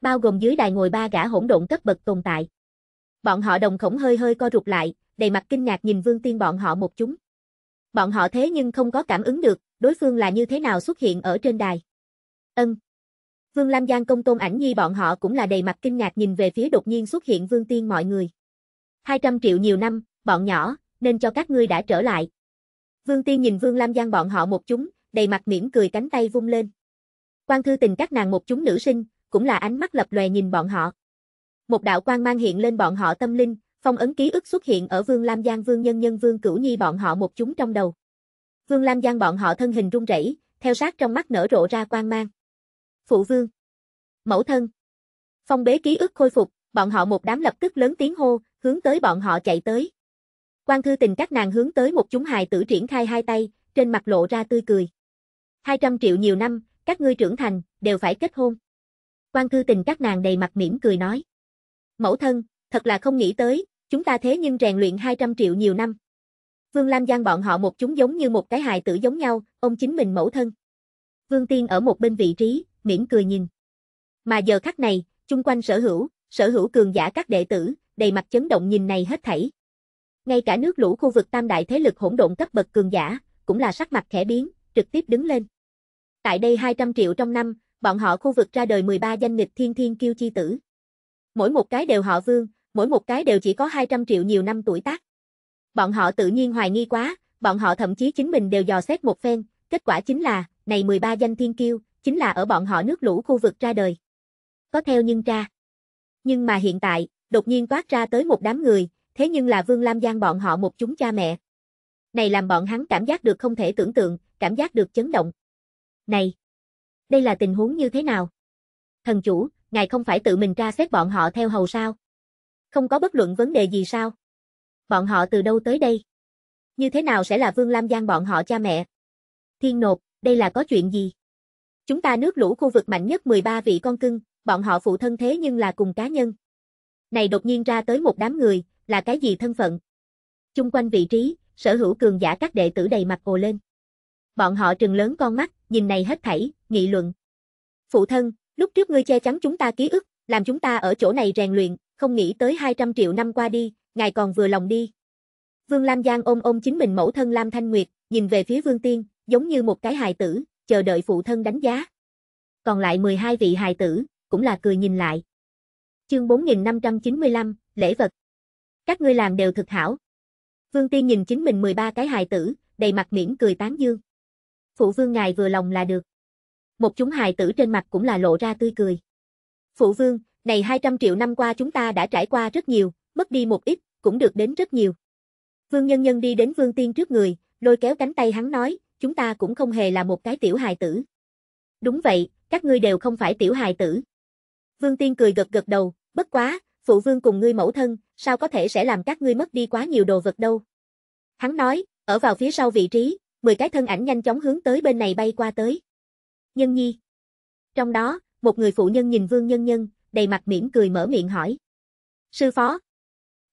Bao gồm dưới đài ngồi ba gã hỗn độn cấp bậc tồn tại. Bọn họ đồng khổng hơi hơi co rụt lại, đầy mặt kinh ngạc nhìn Vương Tiên bọn họ một chúng. Bọn họ thế nhưng không có cảm ứng được, đối phương là như thế nào xuất hiện ở trên đài. Ân. Vương Lam Giang công tôn ảnh nhi bọn họ cũng là đầy mặt kinh ngạc nhìn về phía đột nhiên xuất hiện Vương Tiên mọi người. 200 triệu nhiều năm, bọn nhỏ, nên cho các ngươi đã trở lại. Vương Tiên nhìn Vương Lam Giang bọn họ một chúng, đầy mặt mỉm cười cánh tay vung lên. Quan thư tình các nàng một chúng nữ sinh, cũng là ánh mắt lập lòe nhìn bọn họ. Một đạo quan mang hiện lên bọn họ tâm linh, phong ấn ký ức xuất hiện ở Vương Lam Giang Vương Nhân Nhân Vương Cửu Nhi bọn họ một chúng trong đầu. Vương Lam Giang bọn họ thân hình run rẩy, theo sát trong mắt nở rộ ra quan mang. Phụ vương, mẫu thân. Phong bế ký ức khôi phục, bọn họ một đám lập tức lớn tiếng hô, hướng tới bọn họ chạy tới. Quan thư tình các nàng hướng tới một chúng hài tử triển khai hai tay, trên mặt lộ ra tươi cười. 200 triệu nhiều năm, các ngươi trưởng thành, đều phải kết hôn. Quan thư tình các nàng đầy mặt mỉm cười nói. Mẫu thân, thật là không nghĩ tới, chúng ta thế nhưng rèn luyện 200 triệu nhiều năm. Vương Lam Giang bọn họ một chúng giống như một cái hài tử giống nhau, ông chính mình mẫu thân. Vương Tiên ở một bên vị trí, mỉm cười nhìn. Mà giờ khắc này, chung quanh sở hữu, sở hữu cường giả các đệ tử, đầy mặt chấn động nhìn này hết thảy. Ngay cả nước lũ khu vực tam đại thế lực hỗn độn cấp bậc cường giả, cũng là sắc mặt khẽ biến, trực tiếp đứng lên tại đây 200 triệu trong năm, bọn họ khu vực ra đời 13 danh nghịch thiên thiên kiêu chi tử. Mỗi một cái đều họ vương, mỗi một cái đều chỉ có 200 triệu nhiều năm tuổi tác. Bọn họ tự nhiên hoài nghi quá, bọn họ thậm chí chính mình đều dò xét một phen, kết quả chính là, này 13 danh thiên kiêu, chính là ở bọn họ nước lũ khu vực ra đời. Có theo nhưng tra. Nhưng mà hiện tại, đột nhiên toát ra tới một đám người, thế nhưng là Vương Lam Giang bọn họ một chúng cha mẹ. Này làm bọn hắn cảm giác được không thể tưởng tượng, cảm giác được chấn động. Này! Đây là tình huống như thế nào? Thần chủ, ngài không phải tự mình tra xét bọn họ theo hầu sao? Không có bất luận vấn đề gì sao? Bọn họ từ đâu tới đây? Như thế nào sẽ là Vương Lam Giang bọn họ cha mẹ? Thiên nộp, đây là có chuyện gì? Chúng ta nước lũ khu vực mạnh nhất 13 vị con cưng, bọn họ phụ thân thế nhưng là cùng cá nhân. Này đột nhiên ra tới một đám người, là cái gì thân phận? Chung quanh vị trí, sở hữu cường giả các đệ tử đầy mặt ồ lên. Bọn họ trừng lớn con mắt, nhìn này hết thảy, nghị luận. Phụ thân, lúc trước ngươi che chắn chúng ta ký ức, làm chúng ta ở chỗ này rèn luyện, không nghĩ tới 200 triệu năm qua đi, ngài còn vừa lòng đi. Vương Lam Giang ôm ôm chính mình mẫu thân Lam Thanh Nguyệt, nhìn về phía Vương Tiên, giống như một cái hài tử, chờ đợi phụ thân đánh giá. Còn lại 12 vị hài tử, cũng là cười nhìn lại. Chương 4595, lễ vật. Các ngươi làm đều thực hảo. Vương Tiên nhìn chính mình 13 cái hài tử, đầy mặt mỉm cười tán dương phụ vương ngài vừa lòng là được. Một chúng hài tử trên mặt cũng là lộ ra tươi cười. Phụ vương, này 200 triệu năm qua chúng ta đã trải qua rất nhiều, mất đi một ít, cũng được đến rất nhiều. Vương Nhân Nhân đi đến Vương Tiên trước người, lôi kéo cánh tay hắn nói, chúng ta cũng không hề là một cái tiểu hài tử. Đúng vậy, các ngươi đều không phải tiểu hài tử. Vương Tiên cười gật gật đầu, bất quá, phụ vương cùng ngươi mẫu thân, sao có thể sẽ làm các ngươi mất đi quá nhiều đồ vật đâu. Hắn nói, ở vào phía sau vị trí, 10 cái thân ảnh nhanh chóng hướng tới bên này bay qua tới. Nhân nhi. Trong đó, một người phụ nhân nhìn Vương Nhân Nhân, đầy mặt mỉm cười mở miệng hỏi. Sư phó.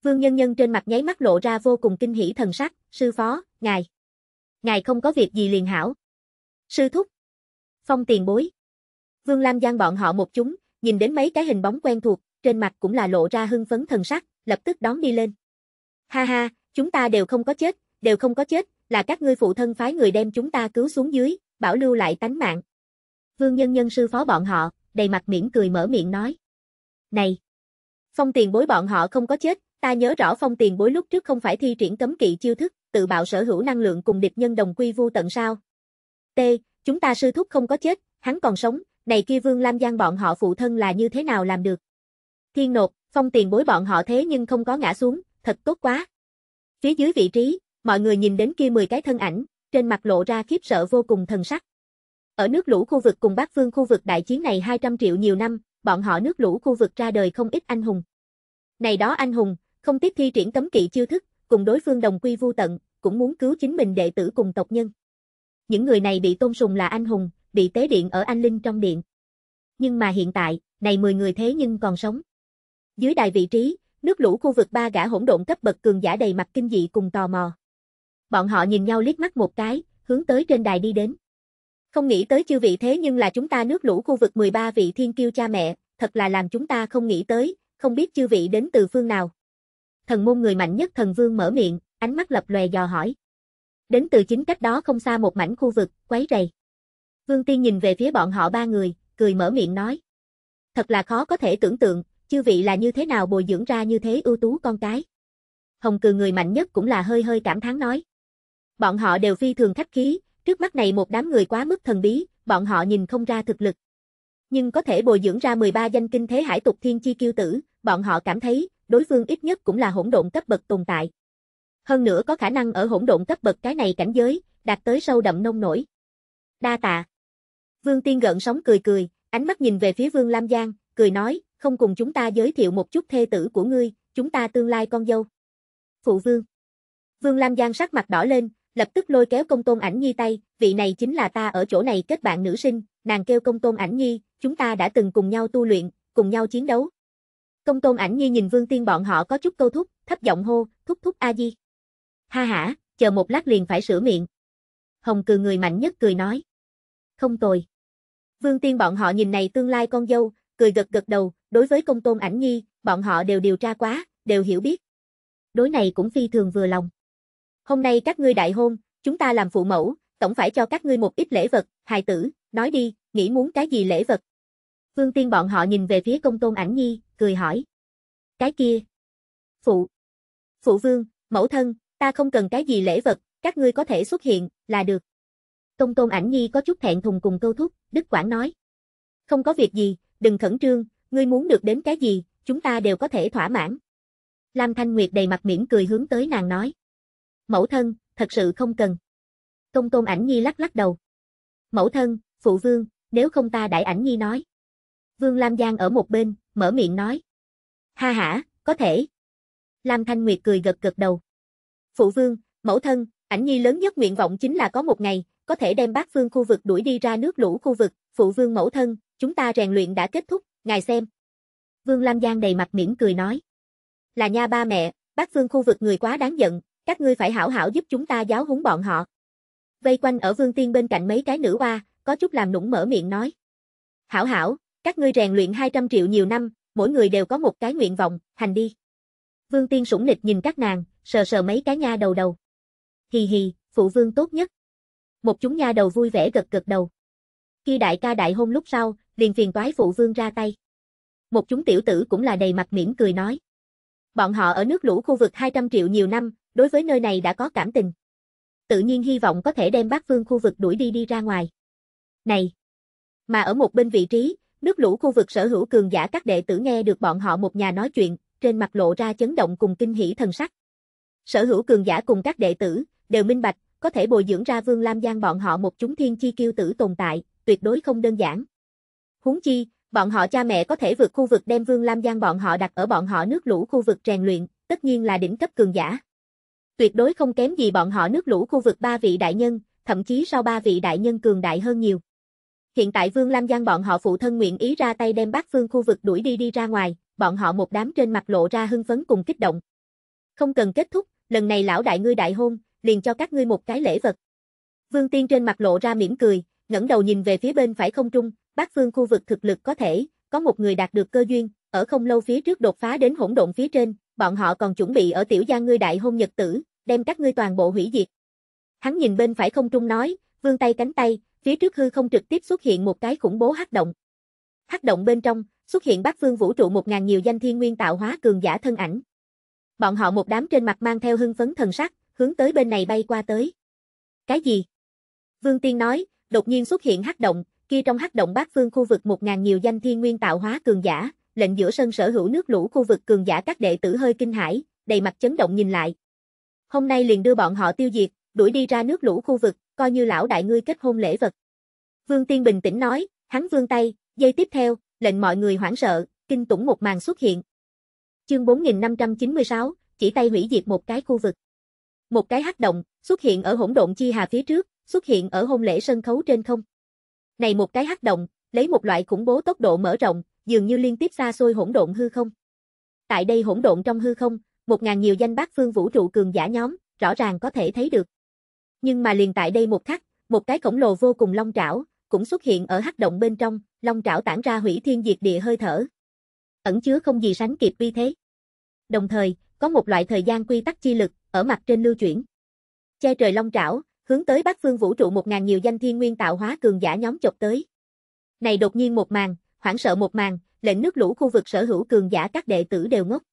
Vương Nhân Nhân trên mặt nháy mắt lộ ra vô cùng kinh hỉ thần sắc, sư phó, ngài. Ngài không có việc gì liền hảo. Sư thúc. Phong tiền bối. Vương Lam Giang bọn họ một chúng, nhìn đến mấy cái hình bóng quen thuộc, trên mặt cũng là lộ ra hưng phấn thần sắc, lập tức đón đi lên. Ha ha, chúng ta đều không có chết, đều không có chết, là các ngươi phụ thân phái người đem chúng ta cứu xuống dưới, bảo lưu lại tánh mạng. Vương nhân nhân sư phó bọn họ, đầy mặt mỉm cười mở miệng nói. Này! Phong tiền bối bọn họ không có chết, ta nhớ rõ phong tiền bối lúc trước không phải thi triển cấm kỵ chiêu thức, tự bạo sở hữu năng lượng cùng địch nhân đồng quy vu tận sao. T. Chúng ta sư thúc không có chết, hắn còn sống, này kia vương Lam Giang bọn họ phụ thân là như thế nào làm được. Thiên nột, phong tiền bối bọn họ thế nhưng không có ngã xuống, thật tốt quá. Phía dưới vị trí, Mọi người nhìn đến kia 10 cái thân ảnh, trên mặt lộ ra khiếp sợ vô cùng thần sắc. Ở nước lũ khu vực cùng Bắc Phương khu vực đại chiến này 200 triệu nhiều năm, bọn họ nước lũ khu vực ra đời không ít anh hùng. Này đó anh hùng, không tiếp thi triển cấm kỵ chiêu thức, cùng đối phương đồng quy vu tận, cũng muốn cứu chính mình đệ tử cùng tộc nhân. Những người này bị tôn sùng là anh hùng, bị tế điện ở Anh Linh trong điện. Nhưng mà hiện tại, này 10 người thế nhưng còn sống. Dưới đài vị trí, nước lũ khu vực ba gã hỗn độn cấp bậc cường giả đầy mặt kinh dị cùng tò mò bọn họ nhìn nhau liếc mắt một cái, hướng tới trên đài đi đến. Không nghĩ tới chư vị thế nhưng là chúng ta nước lũ khu vực 13 vị thiên kiêu cha mẹ, thật là làm chúng ta không nghĩ tới, không biết chư vị đến từ phương nào. Thần môn người mạnh nhất thần vương mở miệng, ánh mắt lập lòe dò hỏi. Đến từ chính cách đó không xa một mảnh khu vực, quấy rầy. Vương Tiên nhìn về phía bọn họ ba người, cười mở miệng nói. Thật là khó có thể tưởng tượng, chư vị là như thế nào bồi dưỡng ra như thế ưu tú con cái. Hồng cừ người mạnh nhất cũng là hơi hơi cảm thán nói bọn họ đều phi thường khách khí, trước mắt này một đám người quá mức thần bí, bọn họ nhìn không ra thực lực. Nhưng có thể bồi dưỡng ra 13 danh kinh thế hải tục thiên chi kiêu tử, bọn họ cảm thấy, đối phương ít nhất cũng là hỗn độn cấp bậc tồn tại. Hơn nữa có khả năng ở hỗn độn cấp bậc cái này cảnh giới, đạt tới sâu đậm nông nổi. Đa tạ. Vương Tiên gợn sóng cười cười, ánh mắt nhìn về phía Vương Lam Giang, cười nói, không cùng chúng ta giới thiệu một chút thê tử của ngươi, chúng ta tương lai con dâu. Phụ Vương. Vương Lam Giang sắc mặt đỏ lên, lập tức lôi kéo công tôn ảnh nhi tay, vị này chính là ta ở chỗ này kết bạn nữ sinh, nàng kêu công tôn ảnh nhi, chúng ta đã từng cùng nhau tu luyện, cùng nhau chiến đấu. Công tôn ảnh nhi nhìn vương tiên bọn họ có chút câu thúc, thấp giọng hô, thúc thúc a di. Ha hả, chờ một lát liền phải sửa miệng. Hồng cười người mạnh nhất cười nói. Không tồi. Vương tiên bọn họ nhìn này tương lai con dâu, cười gật gật đầu, đối với công tôn ảnh nhi, bọn họ đều điều tra quá, đều hiểu biết. Đối này cũng phi thường vừa lòng. Hôm nay các ngươi đại hôn, chúng ta làm phụ mẫu, tổng phải cho các ngươi một ít lễ vật, hài tử, nói đi, nghĩ muốn cái gì lễ vật. Vương Tiên bọn họ nhìn về phía công tôn ảnh nhi, cười hỏi. Cái kia. Phụ. Phụ vương, mẫu thân, ta không cần cái gì lễ vật, các ngươi có thể xuất hiện, là được. Công tôn ảnh nhi có chút thẹn thùng cùng câu thúc, Đức Quảng nói. Không có việc gì, đừng khẩn trương, ngươi muốn được đến cái gì, chúng ta đều có thể thỏa mãn. Lam Thanh Nguyệt đầy mặt mỉm cười hướng tới nàng nói. Mẫu thân, thật sự không cần. Công tôn ảnh nhi lắc lắc đầu. Mẫu thân, phụ vương, nếu không ta đại ảnh nhi nói. Vương Lam Giang ở một bên, mở miệng nói. Ha ha, có thể. Lam Thanh Nguyệt cười gật gật đầu. Phụ vương, mẫu thân, ảnh nhi lớn nhất nguyện vọng chính là có một ngày, có thể đem bác phương khu vực đuổi đi ra nước lũ khu vực, phụ vương mẫu thân, chúng ta rèn luyện đã kết thúc, ngài xem. Vương Lam Giang đầy mặt mỉm cười nói. Là nha ba mẹ, bác phương khu vực người quá đáng giận, các ngươi phải hảo hảo giúp chúng ta giáo huấn bọn họ. Vây quanh ở Vương Tiên bên cạnh mấy cái nữ oa, có chút làm nũng mở miệng nói. Hảo hảo, các ngươi rèn luyện 200 triệu nhiều năm, mỗi người đều có một cái nguyện vọng, hành đi. Vương Tiên sủng lịch nhìn các nàng, sờ sờ mấy cái nha đầu đầu. Hì hì, phụ vương tốt nhất. Một chúng nha đầu vui vẻ gật gật đầu. Khi đại ca đại hôn lúc sau, liền phiền toái phụ vương ra tay. Một chúng tiểu tử cũng là đầy mặt mỉm cười nói. Bọn họ ở nước lũ khu vực 200 triệu nhiều năm, đối với nơi này đã có cảm tình. Tự nhiên hy vọng có thể đem bát phương khu vực đuổi đi đi ra ngoài. Này! Mà ở một bên vị trí, nước lũ khu vực sở hữu cường giả các đệ tử nghe được bọn họ một nhà nói chuyện, trên mặt lộ ra chấn động cùng kinh hỉ thần sắc. Sở hữu cường giả cùng các đệ tử, đều minh bạch, có thể bồi dưỡng ra Vương Lam Giang bọn họ một chúng thiên chi kiêu tử tồn tại, tuyệt đối không đơn giản. Huống chi, bọn họ cha mẹ có thể vượt khu vực đem Vương Lam Giang bọn họ đặt ở bọn họ nước lũ khu vực rèn luyện, tất nhiên là đỉnh cấp cường giả tuyệt đối không kém gì bọn họ nước lũ khu vực ba vị đại nhân, thậm chí sau ba vị đại nhân cường đại hơn nhiều. Hiện tại Vương Lam Giang bọn họ phụ thân nguyện ý ra tay đem bác phương khu vực đuổi đi đi ra ngoài, bọn họ một đám trên mặt lộ ra hưng phấn cùng kích động. Không cần kết thúc, lần này lão đại ngươi đại hôn, liền cho các ngươi một cái lễ vật. Vương Tiên trên mặt lộ ra mỉm cười, ngẩng đầu nhìn về phía bên phải không trung, bác phương khu vực thực lực có thể, có một người đạt được cơ duyên, ở không lâu phía trước đột phá đến hỗn độn phía trên, bọn họ còn chuẩn bị ở tiểu gia ngươi đại hôn nhật tử, đem các ngươi toàn bộ hủy diệt. Hắn nhìn bên phải không trung nói, vươn tay cánh tay, phía trước hư không trực tiếp xuất hiện một cái khủng bố hắc động. Hắc động bên trong, xuất hiện bát phương vũ trụ một ngàn nhiều danh thiên nguyên tạo hóa cường giả thân ảnh. Bọn họ một đám trên mặt mang theo hưng phấn thần sắc, hướng tới bên này bay qua tới. Cái gì? Vương Tiên nói, đột nhiên xuất hiện hắc động, kia trong hắc động bát phương khu vực một ngàn nhiều danh thiên nguyên tạo hóa cường giả, lệnh giữa sân sở hữu nước lũ khu vực cường giả các đệ tử hơi kinh hãi, đầy mặt chấn động nhìn lại. Hôm nay liền đưa bọn họ tiêu diệt, đuổi đi ra nước lũ khu vực, coi như lão đại ngươi kết hôn lễ vật. Vương Tiên bình tĩnh nói, hắn vương tay, dây tiếp theo, lệnh mọi người hoảng sợ, kinh tủng một màn xuất hiện. Chương 4596, chỉ tay hủy diệt một cái khu vực. Một cái hắc động, xuất hiện ở hỗn độn chi hà phía trước, xuất hiện ở hôn lễ sân khấu trên không. Này một cái hắc động, lấy một loại khủng bố tốc độ mở rộng, dường như liên tiếp xa xôi hỗn độn hư không. Tại đây hỗn độn trong hư không, một ngàn nhiều danh bác phương vũ trụ cường giả nhóm, rõ ràng có thể thấy được. Nhưng mà liền tại đây một khắc, một cái khổng lồ vô cùng long trảo, cũng xuất hiện ở hắc động bên trong, long trảo tản ra hủy thiên diệt địa hơi thở. Ẩn chứa không gì sánh kịp vi thế. Đồng thời, có một loại thời gian quy tắc chi lực, ở mặt trên lưu chuyển. Che trời long trảo, hướng tới bát phương vũ trụ một ngàn nhiều danh thiên nguyên tạo hóa cường giả nhóm chộp tới. Này đột nhiên một màn, hoảng sợ một màn, lệnh nước lũ khu vực sở hữu cường giả các đệ tử đều ngốc.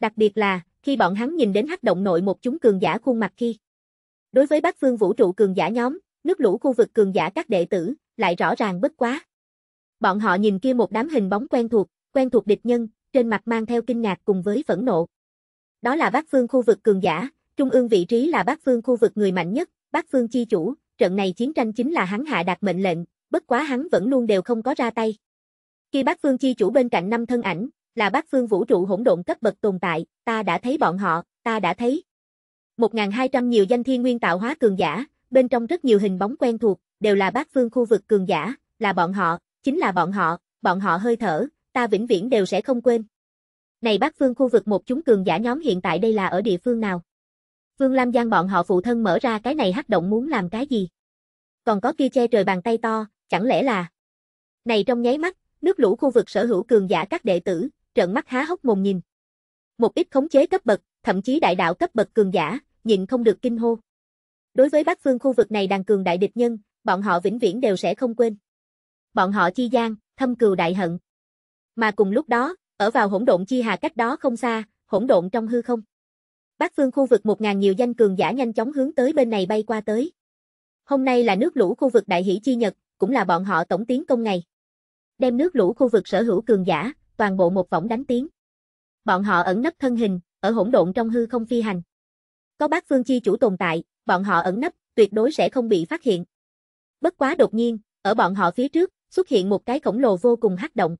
Đặc biệt là, khi bọn hắn nhìn đến hắc động nội một chúng cường giả khuôn mặt khi. Đối với Bắc Phương vũ trụ cường giả nhóm, nước lũ khu vực cường giả các đệ tử, lại rõ ràng bất quá. Bọn họ nhìn kia một đám hình bóng quen thuộc, quen thuộc địch nhân, trên mặt mang theo kinh ngạc cùng với phẫn nộ. Đó là Bắc Phương khu vực cường giả, trung ương vị trí là Bắc Phương khu vực người mạnh nhất, Bắc Phương chi chủ, trận này chiến tranh chính là hắn hạ đạt mệnh lệnh, bất quá hắn vẫn luôn đều không có ra tay. Khi bác phương chi chủ bên cạnh năm thân ảnh, là bác phương vũ trụ hỗn độn cấp bậc tồn tại, ta đã thấy bọn họ, ta đã thấy. 1.200 nhiều danh thiên nguyên tạo hóa cường giả, bên trong rất nhiều hình bóng quen thuộc, đều là bác phương khu vực cường giả, là bọn họ, chính là bọn họ, bọn họ hơi thở, ta vĩnh viễn đều sẽ không quên. Này bác phương khu vực một chúng cường giả nhóm hiện tại đây là ở địa phương nào? Vương Lam Giang bọn họ phụ thân mở ra cái này hắc động muốn làm cái gì? Còn có kia che trời bàn tay to, chẳng lẽ là... Này trong nháy mắt, nước lũ khu vực sở hữu cường giả các đệ tử, trợn mắt há hốc mồm nhìn. Một ít khống chế cấp bậc, thậm chí đại đạo cấp bậc cường giả, nhịn không được kinh hô. Đối với Bắc Phương khu vực này đàn cường đại địch nhân, bọn họ vĩnh viễn đều sẽ không quên. Bọn họ chi gian, thâm cừu đại hận. Mà cùng lúc đó, ở vào hỗn độn chi hà cách đó không xa, hỗn độn trong hư không. Bắc Phương khu vực một ngàn nhiều danh cường giả nhanh chóng hướng tới bên này bay qua tới. Hôm nay là nước lũ khu vực đại hỷ chi nhật, cũng là bọn họ tổng tiến công ngày đem nước lũ khu vực sở hữu cường giả, toàn bộ một võng đánh tiếng. Bọn họ ẩn nấp thân hình, ở hỗn độn trong hư không phi hành. Có bác phương chi chủ tồn tại, bọn họ ẩn nấp, tuyệt đối sẽ không bị phát hiện. Bất quá đột nhiên, ở bọn họ phía trước, xuất hiện một cái khổng lồ vô cùng hắc động.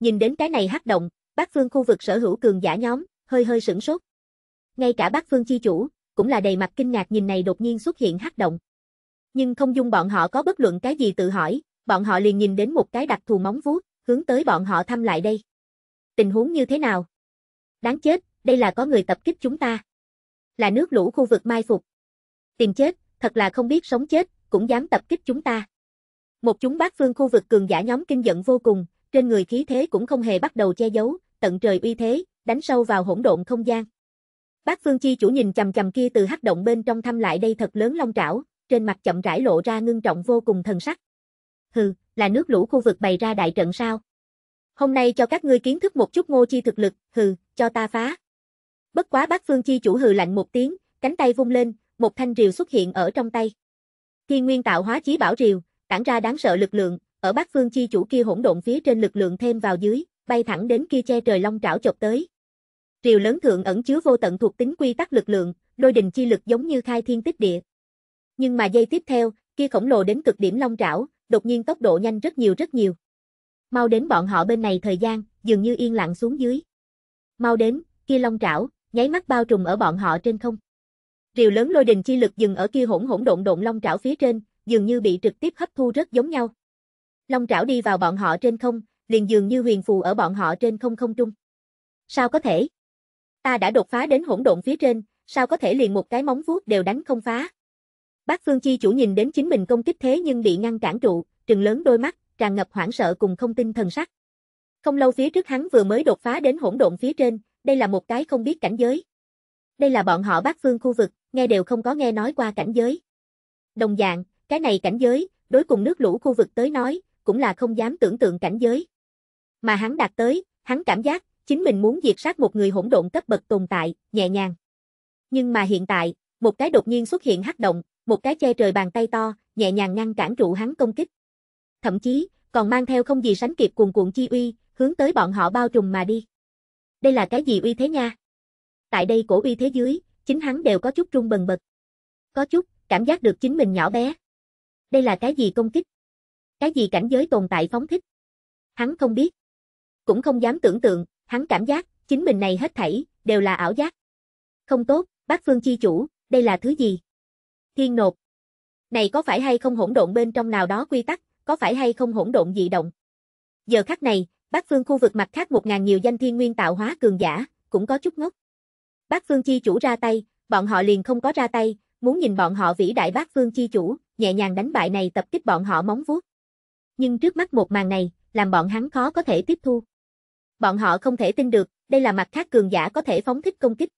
Nhìn đến cái này hắc động, bác phương khu vực sở hữu cường giả nhóm, hơi hơi sửng sốt. Ngay cả bác phương chi chủ, cũng là đầy mặt kinh ngạc nhìn này đột nhiên xuất hiện hắc động. Nhưng không dung bọn họ có bất luận cái gì tự hỏi, bọn họ liền nhìn đến một cái đặc thù móng vuốt, hướng tới bọn họ thăm lại đây. Tình huống như thế nào? Đáng chết, đây là có người tập kích chúng ta. Là nước lũ khu vực mai phục. Tìm chết, thật là không biết sống chết, cũng dám tập kích chúng ta. Một chúng bác phương khu vực cường giả nhóm kinh giận vô cùng, trên người khí thế cũng không hề bắt đầu che giấu, tận trời uy thế, đánh sâu vào hỗn độn không gian. Bác Phương Chi chủ nhìn chầm chầm kia từ hắc động bên trong thăm lại đây thật lớn long trảo, trên mặt chậm rãi lộ ra ngưng trọng vô cùng thần sắc hừ, là nước lũ khu vực bày ra đại trận sao? Hôm nay cho các ngươi kiến thức một chút Ngô Chi thực lực, hừ, cho ta phá. Bất quá Bác Phương Chi chủ hừ lạnh một tiếng, cánh tay vung lên, một thanh rìu xuất hiện ở trong tay. Thiên Nguyên tạo hóa chí bảo rìu, tản ra đáng sợ lực lượng, ở Bác Phương Chi chủ kia hỗn độn phía trên lực lượng thêm vào dưới, bay thẳng đến kia che trời long trảo chộp tới. Rìu lớn thượng ẩn chứa vô tận thuộc tính quy tắc lực lượng, đôi đình chi lực giống như khai thiên tích địa. Nhưng mà giây tiếp theo, kia khổng lồ đến cực điểm long trảo, đột nhiên tốc độ nhanh rất nhiều rất nhiều. Mau đến bọn họ bên này thời gian, dường như yên lặng xuống dưới. Mau đến, kia long trảo, nháy mắt bao trùm ở bọn họ trên không. Rìu lớn lôi đình chi lực dừng ở kia hỗn hỗn độn độn long trảo phía trên, dường như bị trực tiếp hấp thu rất giống nhau. Long trảo đi vào bọn họ trên không, liền dường như huyền phù ở bọn họ trên không không trung. Sao có thể? Ta đã đột phá đến hỗn độn phía trên, sao có thể liền một cái móng vuốt đều đánh không phá? Bác Phương Chi chủ nhìn đến chính mình công kích thế nhưng bị ngăn cản trụ, trừng lớn đôi mắt, tràn ngập hoảng sợ cùng không tin thần sắc. Không lâu phía trước hắn vừa mới đột phá đến hỗn độn phía trên, đây là một cái không biết cảnh giới. Đây là bọn họ bác phương khu vực, nghe đều không có nghe nói qua cảnh giới. Đồng dạng, cái này cảnh giới, đối cùng nước lũ khu vực tới nói, cũng là không dám tưởng tượng cảnh giới. Mà hắn đạt tới, hắn cảm giác, chính mình muốn diệt sát một người hỗn độn cấp bậc tồn tại, nhẹ nhàng. Nhưng mà hiện tại, một cái đột nhiên xuất hiện hắc động, một cái che trời bàn tay to, nhẹ nhàng ngăn cản trụ hắn công kích. Thậm chí, còn mang theo không gì sánh kịp cuồng cuộn chi uy, hướng tới bọn họ bao trùm mà đi. Đây là cái gì uy thế nha? Tại đây cổ uy thế dưới, chính hắn đều có chút trung bần bật. Có chút, cảm giác được chính mình nhỏ bé. Đây là cái gì công kích? Cái gì cảnh giới tồn tại phóng thích? Hắn không biết. Cũng không dám tưởng tượng, hắn cảm giác, chính mình này hết thảy, đều là ảo giác. Không tốt, bác phương chi chủ, đây là thứ gì? Thiên nộp Này có phải hay không hỗn độn bên trong nào đó quy tắc, có phải hay không hỗn độn dị động? Giờ khắc này, Bắc Phương khu vực mặt khác một ngàn nhiều danh thiên nguyên tạo hóa cường giả, cũng có chút ngốc. Bắc Phương chi chủ ra tay, bọn họ liền không có ra tay, muốn nhìn bọn họ vĩ đại Bắc Phương chi chủ, nhẹ nhàng đánh bại này tập kích bọn họ móng vuốt. Nhưng trước mắt một màn này, làm bọn hắn khó có thể tiếp thu. Bọn họ không thể tin được, đây là mặt khác cường giả có thể phóng thích công kích.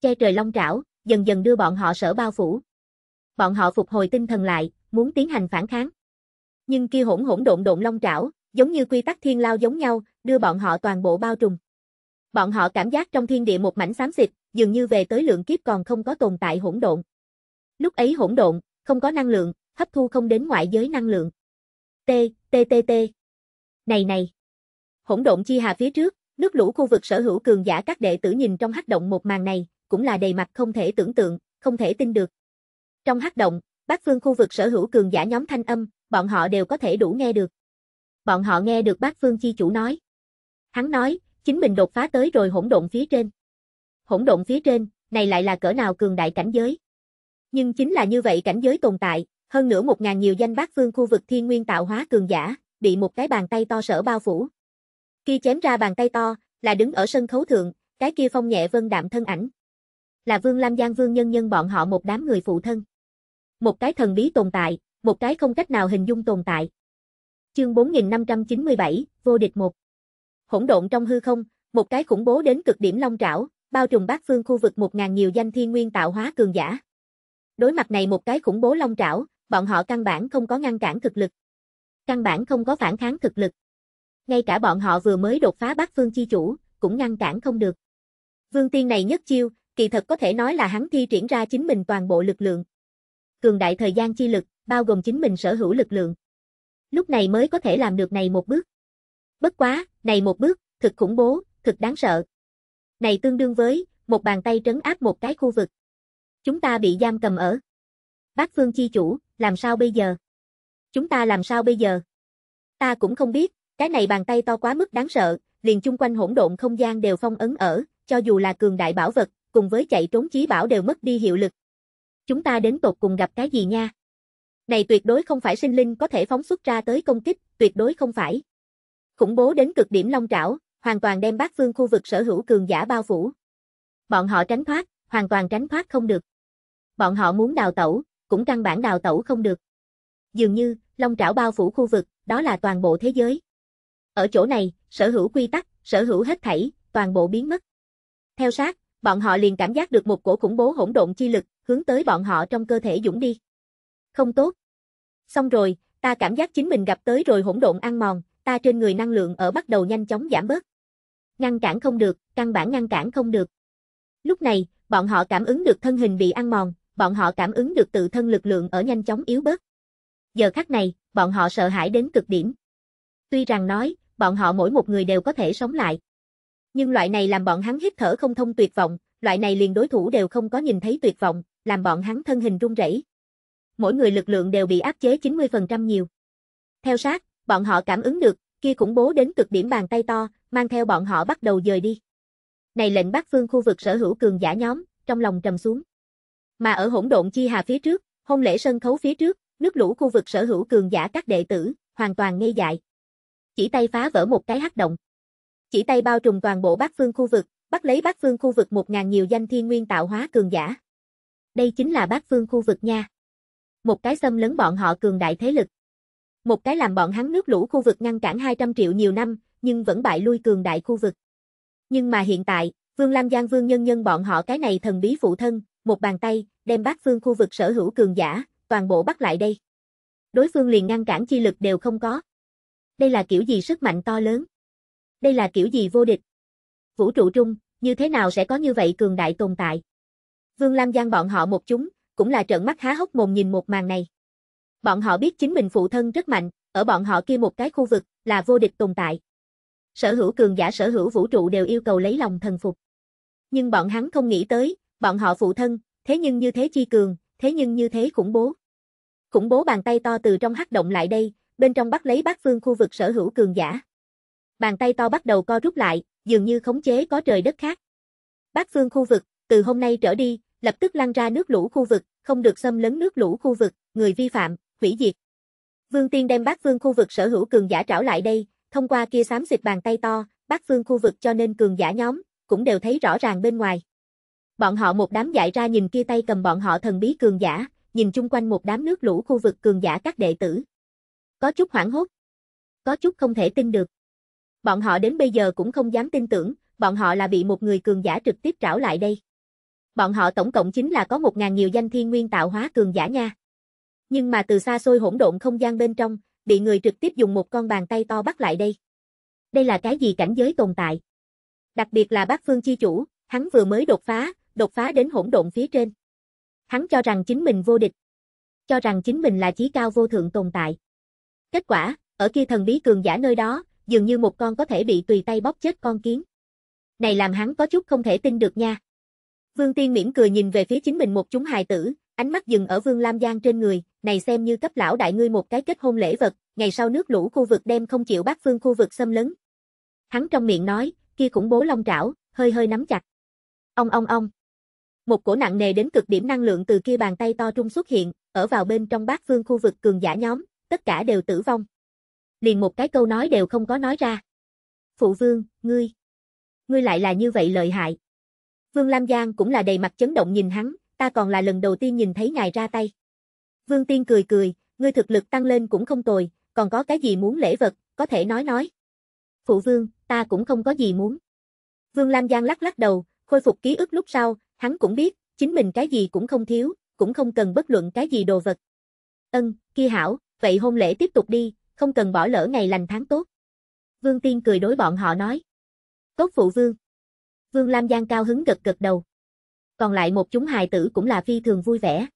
Che trời long trảo, dần dần đưa bọn họ sở bao phủ bọn họ phục hồi tinh thần lại, muốn tiến hành phản kháng. Nhưng kia hỗn hỗn độn độn long trảo, giống như quy tắc thiên lao giống nhau, đưa bọn họ toàn bộ bao trùm. Bọn họ cảm giác trong thiên địa một mảnh xám xịt, dường như về tới lượng kiếp còn không có tồn tại hỗn độn. Lúc ấy hỗn độn, không có năng lượng, hấp thu không đến ngoại giới năng lượng. T, T, T, T. Này này. Hỗn độn chi hà phía trước, nước lũ khu vực sở hữu cường giả các đệ tử nhìn trong hắc động một màn này, cũng là đầy mặt không thể tưởng tượng, không thể tin được. Trong hắc động, bắc phương khu vực sở hữu cường giả nhóm thanh âm, bọn họ đều có thể đủ nghe được. Bọn họ nghe được bác phương chi chủ nói. Hắn nói, chính mình đột phá tới rồi hỗn độn phía trên. Hỗn độn phía trên, này lại là cỡ nào cường đại cảnh giới. Nhưng chính là như vậy cảnh giới tồn tại, hơn nửa một ngàn nhiều danh bác phương khu vực thiên nguyên tạo hóa cường giả, bị một cái bàn tay to sở bao phủ. Khi chém ra bàn tay to, là đứng ở sân khấu thượng, cái kia phong nhẹ vân đạm thân ảnh. Là Vương Lam Giang Vương Nhân Nhân bọn họ một đám người phụ thân một cái thần bí tồn tại, một cái không cách nào hình dung tồn tại. Chương 4597, vô địch 1. Hỗn độn trong hư không, một cái khủng bố đến cực điểm long trảo, bao trùm bát phương khu vực một ngàn nhiều danh thiên nguyên tạo hóa cường giả. Đối mặt này một cái khủng bố long trảo, bọn họ căn bản không có ngăn cản thực lực. Căn bản không có phản kháng thực lực. Ngay cả bọn họ vừa mới đột phá bát phương chi chủ, cũng ngăn cản không được. Vương tiên này nhất chiêu, kỳ thật có thể nói là hắn thi triển ra chính mình toàn bộ lực lượng cường đại thời gian chi lực, bao gồm chính mình sở hữu lực lượng. Lúc này mới có thể làm được này một bước. Bất quá, này một bước, thực khủng bố, thực đáng sợ. Này tương đương với, một bàn tay trấn áp một cái khu vực. Chúng ta bị giam cầm ở. Bác Phương Chi Chủ, làm sao bây giờ? Chúng ta làm sao bây giờ? Ta cũng không biết, cái này bàn tay to quá mức đáng sợ, liền chung quanh hỗn độn không gian đều phong ấn ở, cho dù là cường đại bảo vật, cùng với chạy trốn chí bảo đều mất đi hiệu lực, chúng ta đến tột cùng gặp cái gì nha? Này tuyệt đối không phải sinh linh có thể phóng xuất ra tới công kích, tuyệt đối không phải. Khủng bố đến cực điểm long trảo, hoàn toàn đem bát phương khu vực sở hữu cường giả bao phủ. Bọn họ tránh thoát, hoàn toàn tránh thoát không được. Bọn họ muốn đào tẩu, cũng căn bản đào tẩu không được. Dường như, long trảo bao phủ khu vực, đó là toàn bộ thế giới. Ở chỗ này, sở hữu quy tắc, sở hữu hết thảy, toàn bộ biến mất. Theo sát, bọn họ liền cảm giác được một cổ khủng bố hỗn độn chi lực, hướng tới bọn họ trong cơ thể dũng đi. Không tốt. Xong rồi, ta cảm giác chính mình gặp tới rồi hỗn độn ăn mòn, ta trên người năng lượng ở bắt đầu nhanh chóng giảm bớt. Ngăn cản không được, căn bản ngăn cản không được. Lúc này, bọn họ cảm ứng được thân hình bị ăn mòn, bọn họ cảm ứng được tự thân lực lượng ở nhanh chóng yếu bớt. Giờ khắc này, bọn họ sợ hãi đến cực điểm. Tuy rằng nói, bọn họ mỗi một người đều có thể sống lại. Nhưng loại này làm bọn hắn hít thở không thông tuyệt vọng, loại này liền đối thủ đều không có nhìn thấy tuyệt vọng, làm bọn hắn thân hình run rẩy. Mỗi người lực lượng đều bị áp chế 90% nhiều. Theo sát, bọn họ cảm ứng được, kia khủng bố đến cực điểm bàn tay to, mang theo bọn họ bắt đầu dời đi. Này lệnh bắt phương khu vực sở hữu cường giả nhóm, trong lòng trầm xuống. Mà ở hỗn độn chi hà phía trước, hôn lễ sân khấu phía trước, nước lũ khu vực sở hữu cường giả các đệ tử, hoàn toàn ngây dại. Chỉ tay phá vỡ một cái hắc động. Chỉ tay bao trùm toàn bộ bát phương khu vực, bắt lấy bát phương khu vực một ngàn nhiều danh thiên nguyên tạo hóa cường giả đây chính là bát phương khu vực nha. Một cái xâm lấn bọn họ cường đại thế lực. Một cái làm bọn hắn nước lũ khu vực ngăn cản 200 triệu nhiều năm, nhưng vẫn bại lui cường đại khu vực. Nhưng mà hiện tại, Vương Lam Giang Vương Nhân Nhân bọn họ cái này thần bí phụ thân, một bàn tay, đem bát phương khu vực sở hữu cường giả, toàn bộ bắt lại đây. Đối phương liền ngăn cản chi lực đều không có. Đây là kiểu gì sức mạnh to lớn? Đây là kiểu gì vô địch? Vũ trụ trung, như thế nào sẽ có như vậy cường đại tồn tại? Vương Lam Giang bọn họ một chúng, cũng là trợn mắt há hốc mồm nhìn một màn này. Bọn họ biết chính mình phụ thân rất mạnh, ở bọn họ kia một cái khu vực, là vô địch tồn tại. Sở hữu cường giả sở hữu vũ trụ đều yêu cầu lấy lòng thần phục. Nhưng bọn hắn không nghĩ tới, bọn họ phụ thân, thế nhưng như thế chi cường, thế nhưng như thế khủng bố. Khủng bố bàn tay to từ trong hắc động lại đây, bên trong bắt lấy bát phương khu vực sở hữu cường giả. Bàn tay to bắt đầu co rút lại, dường như khống chế có trời đất khác. Bát phương khu vực, từ hôm nay trở đi, lập tức lăn ra nước lũ khu vực, không được xâm lấn nước lũ khu vực, người vi phạm, hủy diệt. Vương Tiên đem bát vương khu vực sở hữu cường giả trảo lại đây, thông qua kia xám xịt bàn tay to, bát vương khu vực cho nên cường giả nhóm, cũng đều thấy rõ ràng bên ngoài. Bọn họ một đám dại ra nhìn kia tay cầm bọn họ thần bí cường giả, nhìn chung quanh một đám nước lũ khu vực cường giả các đệ tử. Có chút hoảng hốt, có chút không thể tin được. Bọn họ đến bây giờ cũng không dám tin tưởng, bọn họ là bị một người cường giả trực tiếp trảo lại đây bọn họ tổng cộng chính là có một ngàn nhiều danh thiên nguyên tạo hóa cường giả nha. Nhưng mà từ xa xôi hỗn độn không gian bên trong, bị người trực tiếp dùng một con bàn tay to bắt lại đây. Đây là cái gì cảnh giới tồn tại? Đặc biệt là bác phương chi chủ, hắn vừa mới đột phá, đột phá đến hỗn độn phía trên. Hắn cho rằng chính mình vô địch. Cho rằng chính mình là chí cao vô thượng tồn tại. Kết quả, ở kia thần bí cường giả nơi đó, dường như một con có thể bị tùy tay bóp chết con kiến. Này làm hắn có chút không thể tin được nha. Vương Tiên mỉm cười nhìn về phía chính mình một chúng hài tử, ánh mắt dừng ở Vương Lam Giang trên người, này xem như cấp lão đại ngươi một cái kết hôn lễ vật, ngày sau nước lũ khu vực đem không chịu bác phương khu vực xâm lấn. Hắn trong miệng nói, kia cũng bố long trảo, hơi hơi nắm chặt. Ông ông ông. Một cổ nặng nề đến cực điểm năng lượng từ kia bàn tay to trung xuất hiện, ở vào bên trong bát phương khu vực cường giả nhóm, tất cả đều tử vong. Liền một cái câu nói đều không có nói ra. Phụ vương, ngươi, ngươi lại là như vậy lợi hại. Vương Lam Giang cũng là đầy mặt chấn động nhìn hắn, ta còn là lần đầu tiên nhìn thấy ngài ra tay. Vương Tiên cười cười, ngươi thực lực tăng lên cũng không tồi, còn có cái gì muốn lễ vật, có thể nói nói. Phụ vương, ta cũng không có gì muốn. Vương Lam Giang lắc lắc đầu, khôi phục ký ức lúc sau, hắn cũng biết, chính mình cái gì cũng không thiếu, cũng không cần bất luận cái gì đồ vật. Ân, kia hảo, vậy hôn lễ tiếp tục đi, không cần bỏ lỡ ngày lành tháng tốt. Vương Tiên cười đối bọn họ nói. Tốt phụ vương. Vương Lam Giang cao hứng gật gật đầu. Còn lại một chúng hài tử cũng là phi thường vui vẻ.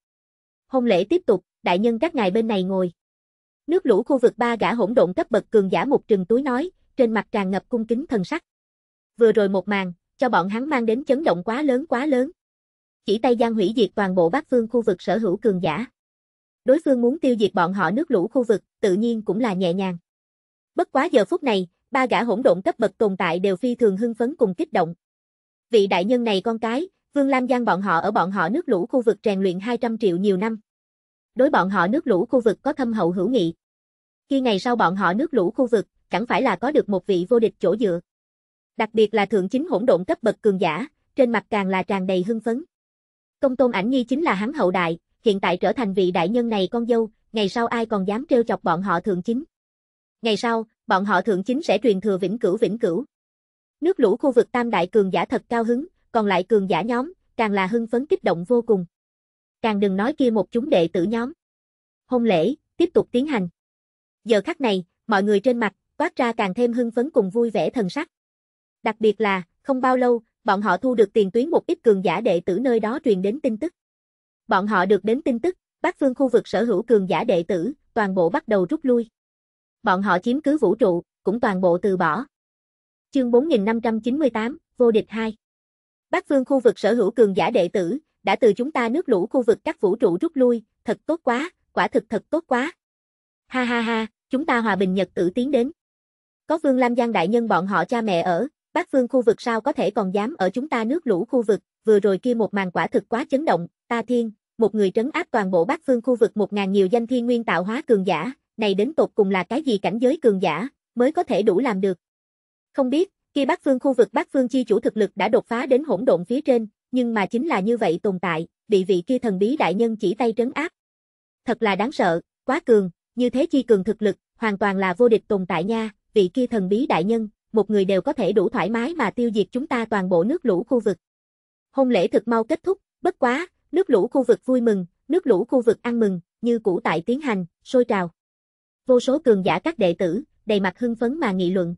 Hôn lễ tiếp tục, đại nhân các ngài bên này ngồi. Nước lũ khu vực ba gã hỗn độn cấp bậc cường giả một trừng túi nói, trên mặt tràn ngập cung kính thần sắc. Vừa rồi một màn, cho bọn hắn mang đến chấn động quá lớn quá lớn. Chỉ tay Giang hủy diệt toàn bộ bát Phương khu vực sở hữu cường giả. Đối phương muốn tiêu diệt bọn họ nước lũ khu vực, tự nhiên cũng là nhẹ nhàng. Bất quá giờ phút này, ba gã hỗn độn cấp bậc tồn tại đều phi thường hưng phấn cùng kích động, vị đại nhân này con cái, Vương Lam Giang bọn họ ở bọn họ nước lũ khu vực rèn luyện 200 triệu nhiều năm. Đối bọn họ nước lũ khu vực có thâm hậu hữu nghị. Khi ngày sau bọn họ nước lũ khu vực, chẳng phải là có được một vị vô địch chỗ dựa. Đặc biệt là thượng chính hỗn độn cấp bậc cường giả, trên mặt càng là tràn đầy hưng phấn. Công tôn ảnh nhi chính là hắn hậu đại, hiện tại trở thành vị đại nhân này con dâu, ngày sau ai còn dám trêu chọc bọn họ thượng chính. Ngày sau, bọn họ thượng chính sẽ truyền thừa vĩnh cửu vĩnh cửu. Nước lũ khu vực tam đại cường giả thật cao hứng, còn lại cường giả nhóm, càng là hưng phấn kích động vô cùng. Càng đừng nói kia một chúng đệ tử nhóm. Hôn lễ, tiếp tục tiến hành. Giờ khắc này, mọi người trên mặt, toát ra càng thêm hưng phấn cùng vui vẻ thần sắc. Đặc biệt là, không bao lâu, bọn họ thu được tiền tuyến một ít cường giả đệ tử nơi đó truyền đến tin tức. Bọn họ được đến tin tức, Bắc phương khu vực sở hữu cường giả đệ tử, toàn bộ bắt đầu rút lui. Bọn họ chiếm cứ vũ trụ, cũng toàn bộ từ bỏ. Chương 4598, Vô địch 2 Bắc phương khu vực sở hữu cường giả đệ tử, đã từ chúng ta nước lũ khu vực các vũ trụ rút lui, thật tốt quá, quả thực thật tốt quá. Ha ha ha, chúng ta hòa bình nhật tử tiến đến. Có Vương Lam Giang đại nhân bọn họ cha mẹ ở, Bắc phương khu vực sao có thể còn dám ở chúng ta nước lũ khu vực, vừa rồi kia một màn quả thực quá chấn động, ta thiên, một người trấn áp toàn bộ Bắc phương khu vực một ngàn nhiều danh thiên nguyên tạo hóa cường giả, này đến tột cùng là cái gì cảnh giới cường giả, mới có thể đủ làm được. Không biết, kia Bắc Phương khu vực Bắc Phương chi chủ thực lực đã đột phá đến hỗn độn phía trên, nhưng mà chính là như vậy tồn tại, bị vị kia thần bí đại nhân chỉ tay trấn áp. Thật là đáng sợ, quá cường, như thế chi cường thực lực, hoàn toàn là vô địch tồn tại nha, vị kia thần bí đại nhân, một người đều có thể đủ thoải mái mà tiêu diệt chúng ta toàn bộ nước lũ khu vực. Hôn lễ thực mau kết thúc, bất quá, nước lũ khu vực vui mừng, nước lũ khu vực ăn mừng, như cũ tại tiến hành, sôi trào. Vô số cường giả các đệ tử, đầy mặt hưng phấn mà nghị luận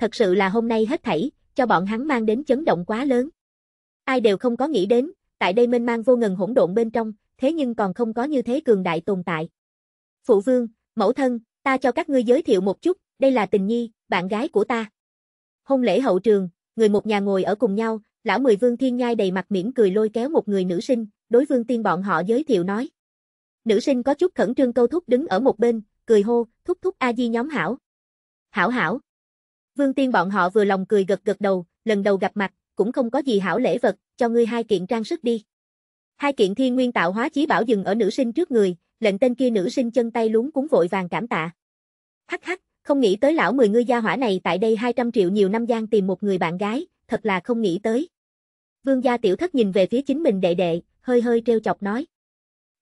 thật sự là hôm nay hết thảy, cho bọn hắn mang đến chấn động quá lớn. Ai đều không có nghĩ đến, tại đây mênh mang vô ngần hỗn độn bên trong, thế nhưng còn không có như thế cường đại tồn tại. Phụ vương, mẫu thân, ta cho các ngươi giới thiệu một chút, đây là tình nhi, bạn gái của ta. Hôn lễ hậu trường, người một nhà ngồi ở cùng nhau, lão mười vương thiên nhai đầy mặt mỉm cười lôi kéo một người nữ sinh, đối vương tiên bọn họ giới thiệu nói. Nữ sinh có chút khẩn trương câu thúc đứng ở một bên, cười hô, thúc thúc A-di nhóm hảo. Hảo hảo, Vương Tiên bọn họ vừa lòng cười gật gật đầu, lần đầu gặp mặt, cũng không có gì hảo lễ vật, cho ngươi hai kiện trang sức đi. Hai kiện thiên nguyên tạo hóa chí bảo dừng ở nữ sinh trước người, lệnh tên kia nữ sinh chân tay luống cuốn vội vàng cảm tạ. Hắc hắc, không nghĩ tới lão mười ngươi gia hỏa này tại đây 200 triệu nhiều năm gian tìm một người bạn gái, thật là không nghĩ tới. Vương gia tiểu thất nhìn về phía chính mình đệ đệ, hơi hơi treo chọc nói.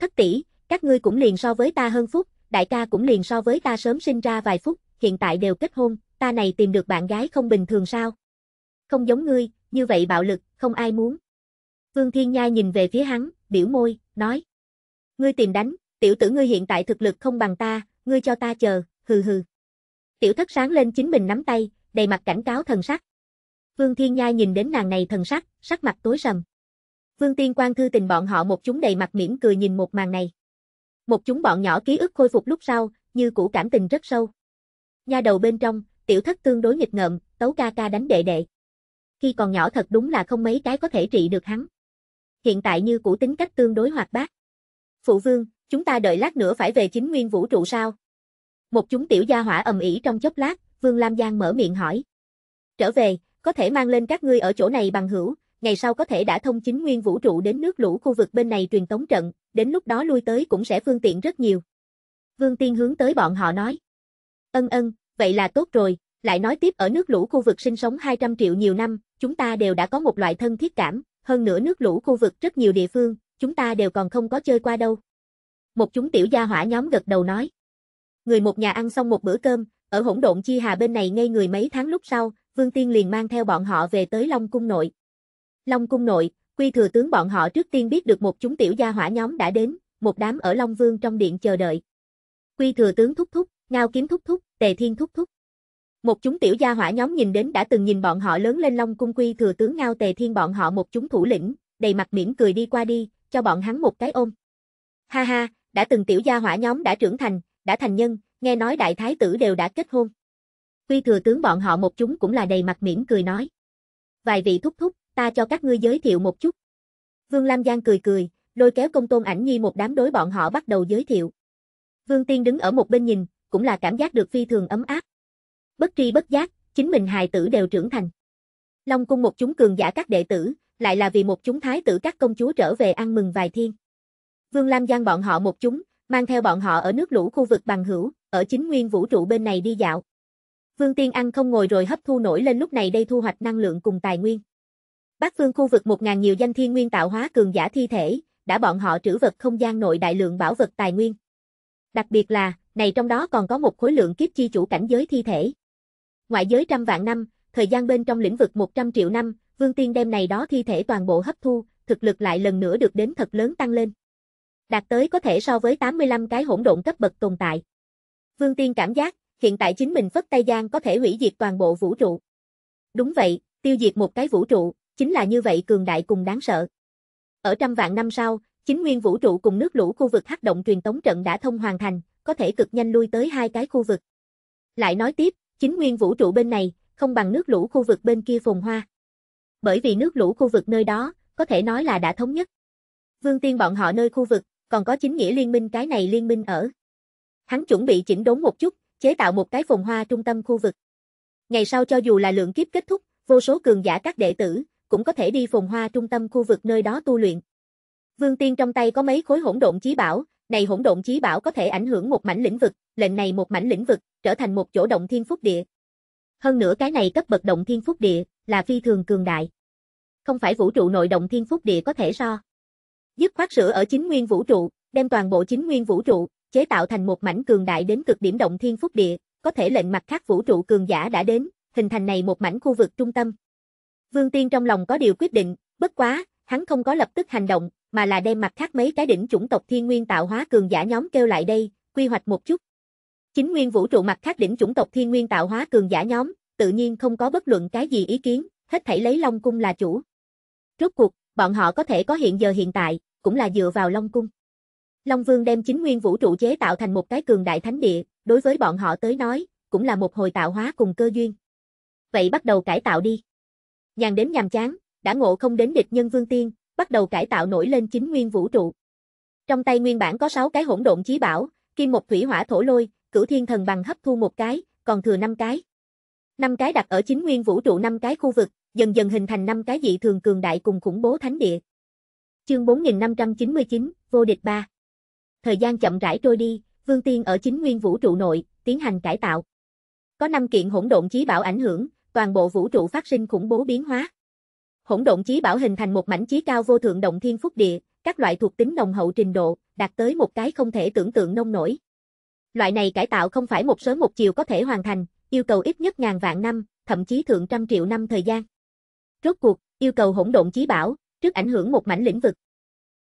Thất tỷ, các ngươi cũng liền so với ta hơn phút, đại ca cũng liền so với ta sớm sinh ra vài phút, hiện tại đều kết hôn, ta này tìm được bạn gái không bình thường sao? Không giống ngươi, như vậy bạo lực, không ai muốn. Vương Thiên Nha nhìn về phía hắn, biểu môi, nói. Ngươi tìm đánh, tiểu tử ngươi hiện tại thực lực không bằng ta, ngươi cho ta chờ, hừ hừ. Tiểu thất sáng lên chính mình nắm tay, đầy mặt cảnh cáo thần sắc. Vương Thiên Nha nhìn đến nàng này thần sắc, sắc mặt tối sầm. Vương Tiên Quang thư tình bọn họ một chúng đầy mặt mỉm cười nhìn một màn này. Một chúng bọn nhỏ ký ức khôi phục lúc sau, như cũ cảm tình rất sâu. Nha đầu bên trong, tiểu thất tương đối nghịch ngợm, tấu ca ca đánh đệ đệ. Khi còn nhỏ thật đúng là không mấy cái có thể trị được hắn. Hiện tại như cũ tính cách tương đối hoạt bát. Phụ vương, chúng ta đợi lát nữa phải về chính nguyên vũ trụ sao? Một chúng tiểu gia hỏa ầm ĩ trong chốc lát, Vương Lam Giang mở miệng hỏi. Trở về, có thể mang lên các ngươi ở chỗ này bằng hữu, ngày sau có thể đã thông chính nguyên vũ trụ đến nước lũ khu vực bên này truyền tống trận, đến lúc đó lui tới cũng sẽ phương tiện rất nhiều. Vương Tiên hướng tới bọn họ nói. Ân ân, Vậy là tốt rồi, lại nói tiếp ở nước lũ khu vực sinh sống 200 triệu nhiều năm, chúng ta đều đã có một loại thân thiết cảm, hơn nữa nước lũ khu vực rất nhiều địa phương, chúng ta đều còn không có chơi qua đâu. Một chúng tiểu gia hỏa nhóm gật đầu nói. Người một nhà ăn xong một bữa cơm, ở hỗn độn chi hà bên này ngay người mấy tháng lúc sau, Vương Tiên liền mang theo bọn họ về tới Long Cung Nội. Long Cung Nội, quy thừa tướng bọn họ trước tiên biết được một chúng tiểu gia hỏa nhóm đã đến, một đám ở Long Vương trong điện chờ đợi. Quy thừa tướng thúc thúc, Ngao kiếm thúc thúc, tề thiên thúc thúc. Một chúng tiểu gia hỏa nhóm nhìn đến đã từng nhìn bọn họ lớn lên Long Cung Quy thừa tướng Ngao Tề Thiên bọn họ một chúng thủ lĩnh, đầy mặt mỉm cười đi qua đi, cho bọn hắn một cái ôm. Ha ha, đã từng tiểu gia hỏa nhóm đã trưởng thành, đã thành nhân, nghe nói đại thái tử đều đã kết hôn. Quy thừa tướng bọn họ một chúng cũng là đầy mặt mỉm cười nói. Vài vị thúc thúc, ta cho các ngươi giới thiệu một chút. Vương Lam Giang cười cười, lôi kéo công tôn ảnh nhi một đám đối bọn họ bắt đầu giới thiệu. Vương Tiên đứng ở một bên nhìn, cũng là cảm giác được phi thường ấm áp. Bất tri bất giác, chính mình hài tử đều trưởng thành. Long cung một chúng cường giả các đệ tử, lại là vì một chúng thái tử các công chúa trở về ăn mừng vài thiên. Vương Lam Giang bọn họ một chúng, mang theo bọn họ ở nước lũ khu vực bằng hữu, ở chính nguyên vũ trụ bên này đi dạo. Vương Tiên ăn không ngồi rồi hấp thu nổi lên lúc này đây thu hoạch năng lượng cùng tài nguyên. Bác phương khu vực một ngàn nhiều danh thiên nguyên tạo hóa cường giả thi thể, đã bọn họ trữ vật không gian nội đại lượng bảo vật tài nguyên. Đặc biệt là, này trong đó còn có một khối lượng kiếp chi chủ cảnh giới thi thể. Ngoại giới trăm vạn năm, thời gian bên trong lĩnh vực 100 triệu năm, Vương Tiên đem này đó thi thể toàn bộ hấp thu, thực lực lại lần nữa được đến thật lớn tăng lên. Đạt tới có thể so với 85 cái hỗn độn cấp bậc tồn tại. Vương Tiên cảm giác, hiện tại chính mình phất tay gian có thể hủy diệt toàn bộ vũ trụ. Đúng vậy, tiêu diệt một cái vũ trụ, chính là như vậy cường đại cùng đáng sợ. Ở trăm vạn năm sau, chính nguyên vũ trụ cùng nước lũ khu vực hắc động truyền tống trận đã thông hoàn thành, có thể cực nhanh lui tới hai cái khu vực. Lại nói tiếp, chính nguyên vũ trụ bên này, không bằng nước lũ khu vực bên kia phồn hoa. Bởi vì nước lũ khu vực nơi đó, có thể nói là đã thống nhất. Vương Tiên bọn họ nơi khu vực, còn có chính nghĩa liên minh cái này liên minh ở. Hắn chuẩn bị chỉnh đốn một chút, chế tạo một cái phồn hoa trung tâm khu vực. Ngày sau cho dù là lượng kiếp kết thúc, vô số cường giả các đệ tử, cũng có thể đi phồn hoa trung tâm khu vực nơi đó tu luyện. Vương Tiên trong tay có mấy khối hỗn độn chí bảo, này hỗn độn chí bảo có thể ảnh hưởng một mảnh lĩnh vực, lệnh này một mảnh lĩnh vực trở thành một chỗ động thiên phúc địa. Hơn nữa cái này cấp bậc động thiên phúc địa là phi thường cường đại. Không phải vũ trụ nội động thiên phúc địa có thể so. Dứt khoát sửa ở chính nguyên vũ trụ, đem toàn bộ chính nguyên vũ trụ chế tạo thành một mảnh cường đại đến cực điểm động thiên phúc địa, có thể lệnh mặt khác vũ trụ cường giả đã đến, hình thành này một mảnh khu vực trung tâm. Vương Tiên trong lòng có điều quyết định, bất quá, hắn không có lập tức hành động, mà là đem mặt khác mấy cái đỉnh chủng tộc thiên nguyên tạo hóa cường giả nhóm kêu lại đây, quy hoạch một chút. Chính nguyên vũ trụ mặt khác đỉnh chủng tộc thiên nguyên tạo hóa cường giả nhóm, tự nhiên không có bất luận cái gì ý kiến, hết thảy lấy Long cung là chủ. Rốt cuộc, bọn họ có thể có hiện giờ hiện tại, cũng là dựa vào Long cung. Long Vương đem chính nguyên vũ trụ chế tạo thành một cái cường đại thánh địa, đối với bọn họ tới nói, cũng là một hồi tạo hóa cùng cơ duyên. Vậy bắt đầu cải tạo đi. Nhàn đến nhàm chán, đã ngộ không đến địch nhân Vương Tiên, bắt đầu cải tạo nổi lên chính nguyên vũ trụ. Trong tay nguyên bản có 6 cái hỗn độn chí bảo, kim một thủy hỏa thổ lôi, cửu thiên thần bằng hấp thu một cái, còn thừa 5 cái. 5 cái đặt ở chính nguyên vũ trụ 5 cái khu vực, dần dần hình thành 5 cái dị thường cường đại cùng khủng bố thánh địa. Chương 4599, vô địch 3. Thời gian chậm rãi trôi đi, Vương Tiên ở chính nguyên vũ trụ nội, tiến hành cải tạo. Có 5 kiện hỗn độn chí bảo ảnh hưởng, toàn bộ vũ trụ phát sinh khủng bố biến hóa. Hỗn độn chí bảo hình thành một mảnh chí cao vô thượng động thiên phúc địa, các loại thuộc tính nồng hậu trình độ, đạt tới một cái không thể tưởng tượng nông nổi. Loại này cải tạo không phải một sớm một chiều có thể hoàn thành, yêu cầu ít nhất ngàn vạn năm, thậm chí thượng trăm triệu năm thời gian. Rốt cuộc, yêu cầu hỗn độn chí bảo, trước ảnh hưởng một mảnh lĩnh vực.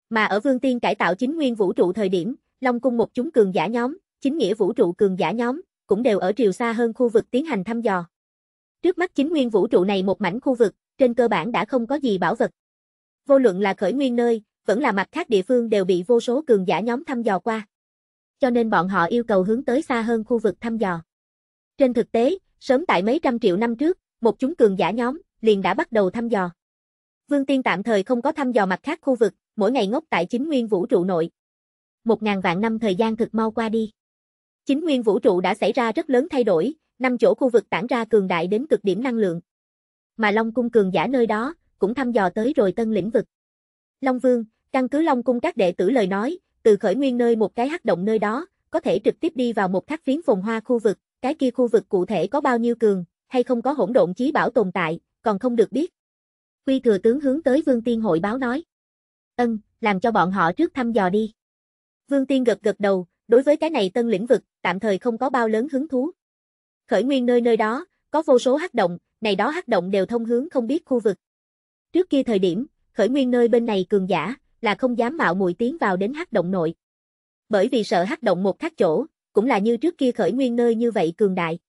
Mà ở Vương Tiên cải tạo chính nguyên vũ trụ thời điểm, Long cung một chúng cường giả nhóm, chính nghĩa vũ trụ cường giả nhóm, cũng đều ở triều xa hơn khu vực tiến hành thăm dò. Trước mắt chính nguyên vũ trụ này một mảnh khu vực, trên cơ bản đã không có gì bảo vật. Vô luận là khởi nguyên nơi, vẫn là mặt khác địa phương đều bị vô số cường giả nhóm thăm dò qua. Cho nên bọn họ yêu cầu hướng tới xa hơn khu vực thăm dò. Trên thực tế, sớm tại mấy trăm triệu năm trước, một chúng cường giả nhóm liền đã bắt đầu thăm dò. Vương Tiên tạm thời không có thăm dò mặt khác khu vực, mỗi ngày ngốc tại chính nguyên vũ trụ nội. Một ngàn vạn năm thời gian thực mau qua đi. Chính nguyên vũ trụ đã xảy ra rất lớn thay đổi, năm chỗ khu vực tản ra cường đại đến cực điểm năng lượng mà Long cung cường giả nơi đó, cũng thăm dò tới rồi tân lĩnh vực. Long Vương, căn cứ Long cung các đệ tử lời nói, từ khởi nguyên nơi một cái hắc động nơi đó, có thể trực tiếp đi vào một thác phiến phồn hoa khu vực, cái kia khu vực cụ thể có bao nhiêu cường, hay không có hỗn độn chí bảo tồn tại, còn không được biết. Quy thừa tướng hướng tới Vương Tiên hội báo nói. Ân, làm cho bọn họ trước thăm dò đi. Vương Tiên gật gật đầu, đối với cái này tân lĩnh vực, tạm thời không có bao lớn hứng thú. Khởi nguyên nơi nơi đó, có vô số hắc động, này đó hắc động đều thông hướng không biết khu vực. Trước kia thời điểm, khởi nguyên nơi bên này cường giả, là không dám mạo muội tiến vào đến hắc động nội. Bởi vì sợ hắc động một thác chỗ, cũng là như trước kia khởi nguyên nơi như vậy cường đại.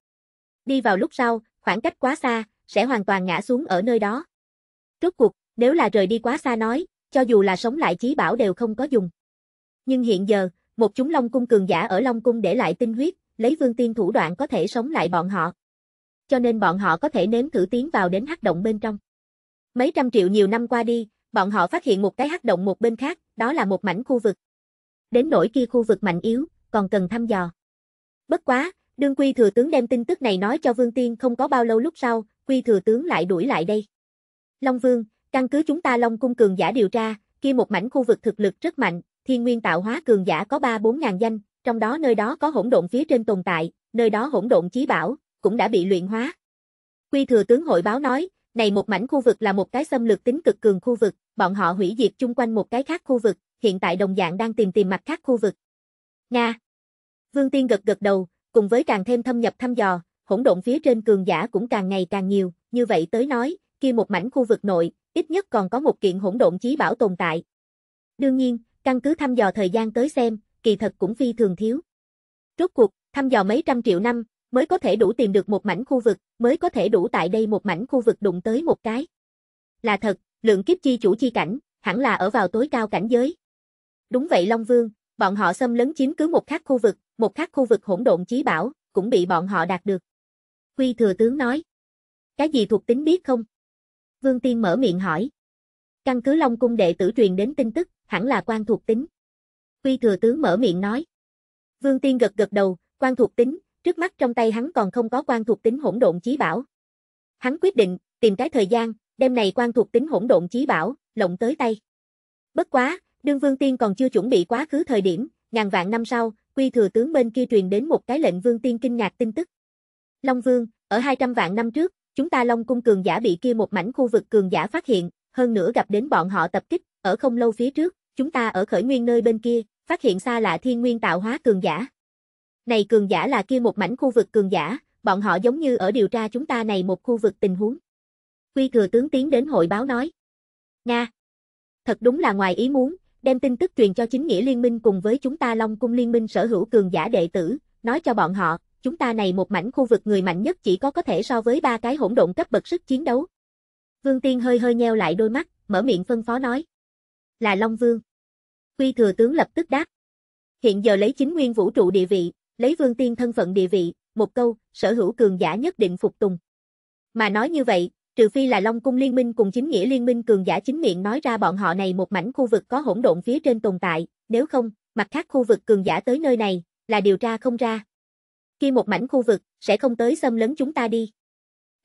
Đi vào lúc sau, khoảng cách quá xa, sẽ hoàn toàn ngã xuống ở nơi đó. trước cuộc, nếu là rời đi quá xa nói, cho dù là sống lại chí bảo đều không có dùng. Nhưng hiện giờ, một chúng Long Cung cường giả ở Long Cung để lại tinh huyết, lấy vương tiên thủ đoạn có thể sống lại bọn họ cho nên bọn họ có thể nếm thử tiến vào đến hắc động bên trong. Mấy trăm triệu nhiều năm qua đi, bọn họ phát hiện một cái hắc động một bên khác, đó là một mảnh khu vực. Đến nỗi kia khu vực mạnh yếu, còn cần thăm dò. Bất quá, đương Quy Thừa Tướng đem tin tức này nói cho Vương Tiên không có bao lâu lúc sau, Quy Thừa Tướng lại đuổi lại đây. Long Vương, căn cứ chúng ta Long Cung Cường Giả điều tra, kia một mảnh khu vực thực lực rất mạnh, thiên nguyên tạo hóa cường giả có 3-4 ngàn danh, trong đó nơi đó có hỗn độn phía trên tồn tại, nơi đó hỗn độn chí bảo, cũng đã bị luyện hóa. Quy thừa tướng hội báo nói, này một mảnh khu vực là một cái xâm lược tính cực cường khu vực, bọn họ hủy diệt chung quanh một cái khác khu vực, hiện tại đồng dạng đang tìm tìm mặt khác khu vực. Nga. Vương Tiên gật gật đầu, cùng với càng thêm thâm nhập thăm dò, hỗn độn phía trên cường giả cũng càng ngày càng nhiều, như vậy tới nói, kia một mảnh khu vực nội, ít nhất còn có một kiện hỗn độn chí bảo tồn tại. Đương nhiên, căn cứ thăm dò thời gian tới xem, kỳ thật cũng phi thường thiếu. Rốt cuộc, thăm dò mấy trăm triệu năm, mới có thể đủ tìm được một mảnh khu vực, mới có thể đủ tại đây một mảnh khu vực đụng tới một cái. Là thật, lượng kiếp chi chủ chi cảnh, hẳn là ở vào tối cao cảnh giới. Đúng vậy Long Vương, bọn họ xâm lấn chiếm cứ một khác khu vực, một khác khu vực hỗn độn chí bảo, cũng bị bọn họ đạt được. Quy thừa tướng nói. Cái gì thuộc tính biết không? Vương Tiên mở miệng hỏi. Căn cứ Long Cung đệ tử truyền đến tin tức, hẳn là quan thuộc tính. Quy thừa tướng mở miệng nói. Vương Tiên gật gật đầu, quan thuộc tính, trước mắt trong tay hắn còn không có quan thuộc tính hỗn độn chí bảo. Hắn quyết định, tìm cái thời gian, đem này quan thuộc tính hỗn độn chí bảo, lộng tới tay. Bất quá, đương Vương Tiên còn chưa chuẩn bị quá khứ thời điểm, ngàn vạn năm sau, quy thừa tướng bên kia truyền đến một cái lệnh Vương Tiên kinh ngạc tin tức. Long Vương, ở 200 vạn năm trước, chúng ta Long cung cường giả bị kia một mảnh khu vực cường giả phát hiện, hơn nữa gặp đến bọn họ tập kích, ở không lâu phía trước, chúng ta ở khởi nguyên nơi bên kia, phát hiện xa lạ thiên nguyên tạo hóa cường giả. Này cường giả là kia một mảnh khu vực cường giả, bọn họ giống như ở điều tra chúng ta này một khu vực tình huống. Quy thừa tướng tiến đến hội báo nói. Nga. Thật đúng là ngoài ý muốn, đem tin tức truyền cho chính nghĩa liên minh cùng với chúng ta Long Cung liên minh sở hữu cường giả đệ tử, nói cho bọn họ, chúng ta này một mảnh khu vực người mạnh nhất chỉ có có thể so với ba cái hỗn độn cấp bậc sức chiến đấu. Vương Tiên hơi hơi nheo lại đôi mắt, mở miệng phân phó nói. Là Long Vương. Quy thừa tướng lập tức đáp. Hiện giờ lấy chính nguyên vũ trụ địa vị, lấy vương tiên thân phận địa vị, một câu, sở hữu cường giả nhất định phục tùng. Mà nói như vậy, trừ phi là Long Cung Liên minh cùng chính nghĩa Liên minh cường giả chính miệng nói ra bọn họ này một mảnh khu vực có hỗn độn phía trên tồn tại, nếu không, mặt khác khu vực cường giả tới nơi này, là điều tra không ra. Khi một mảnh khu vực, sẽ không tới xâm lấn chúng ta đi.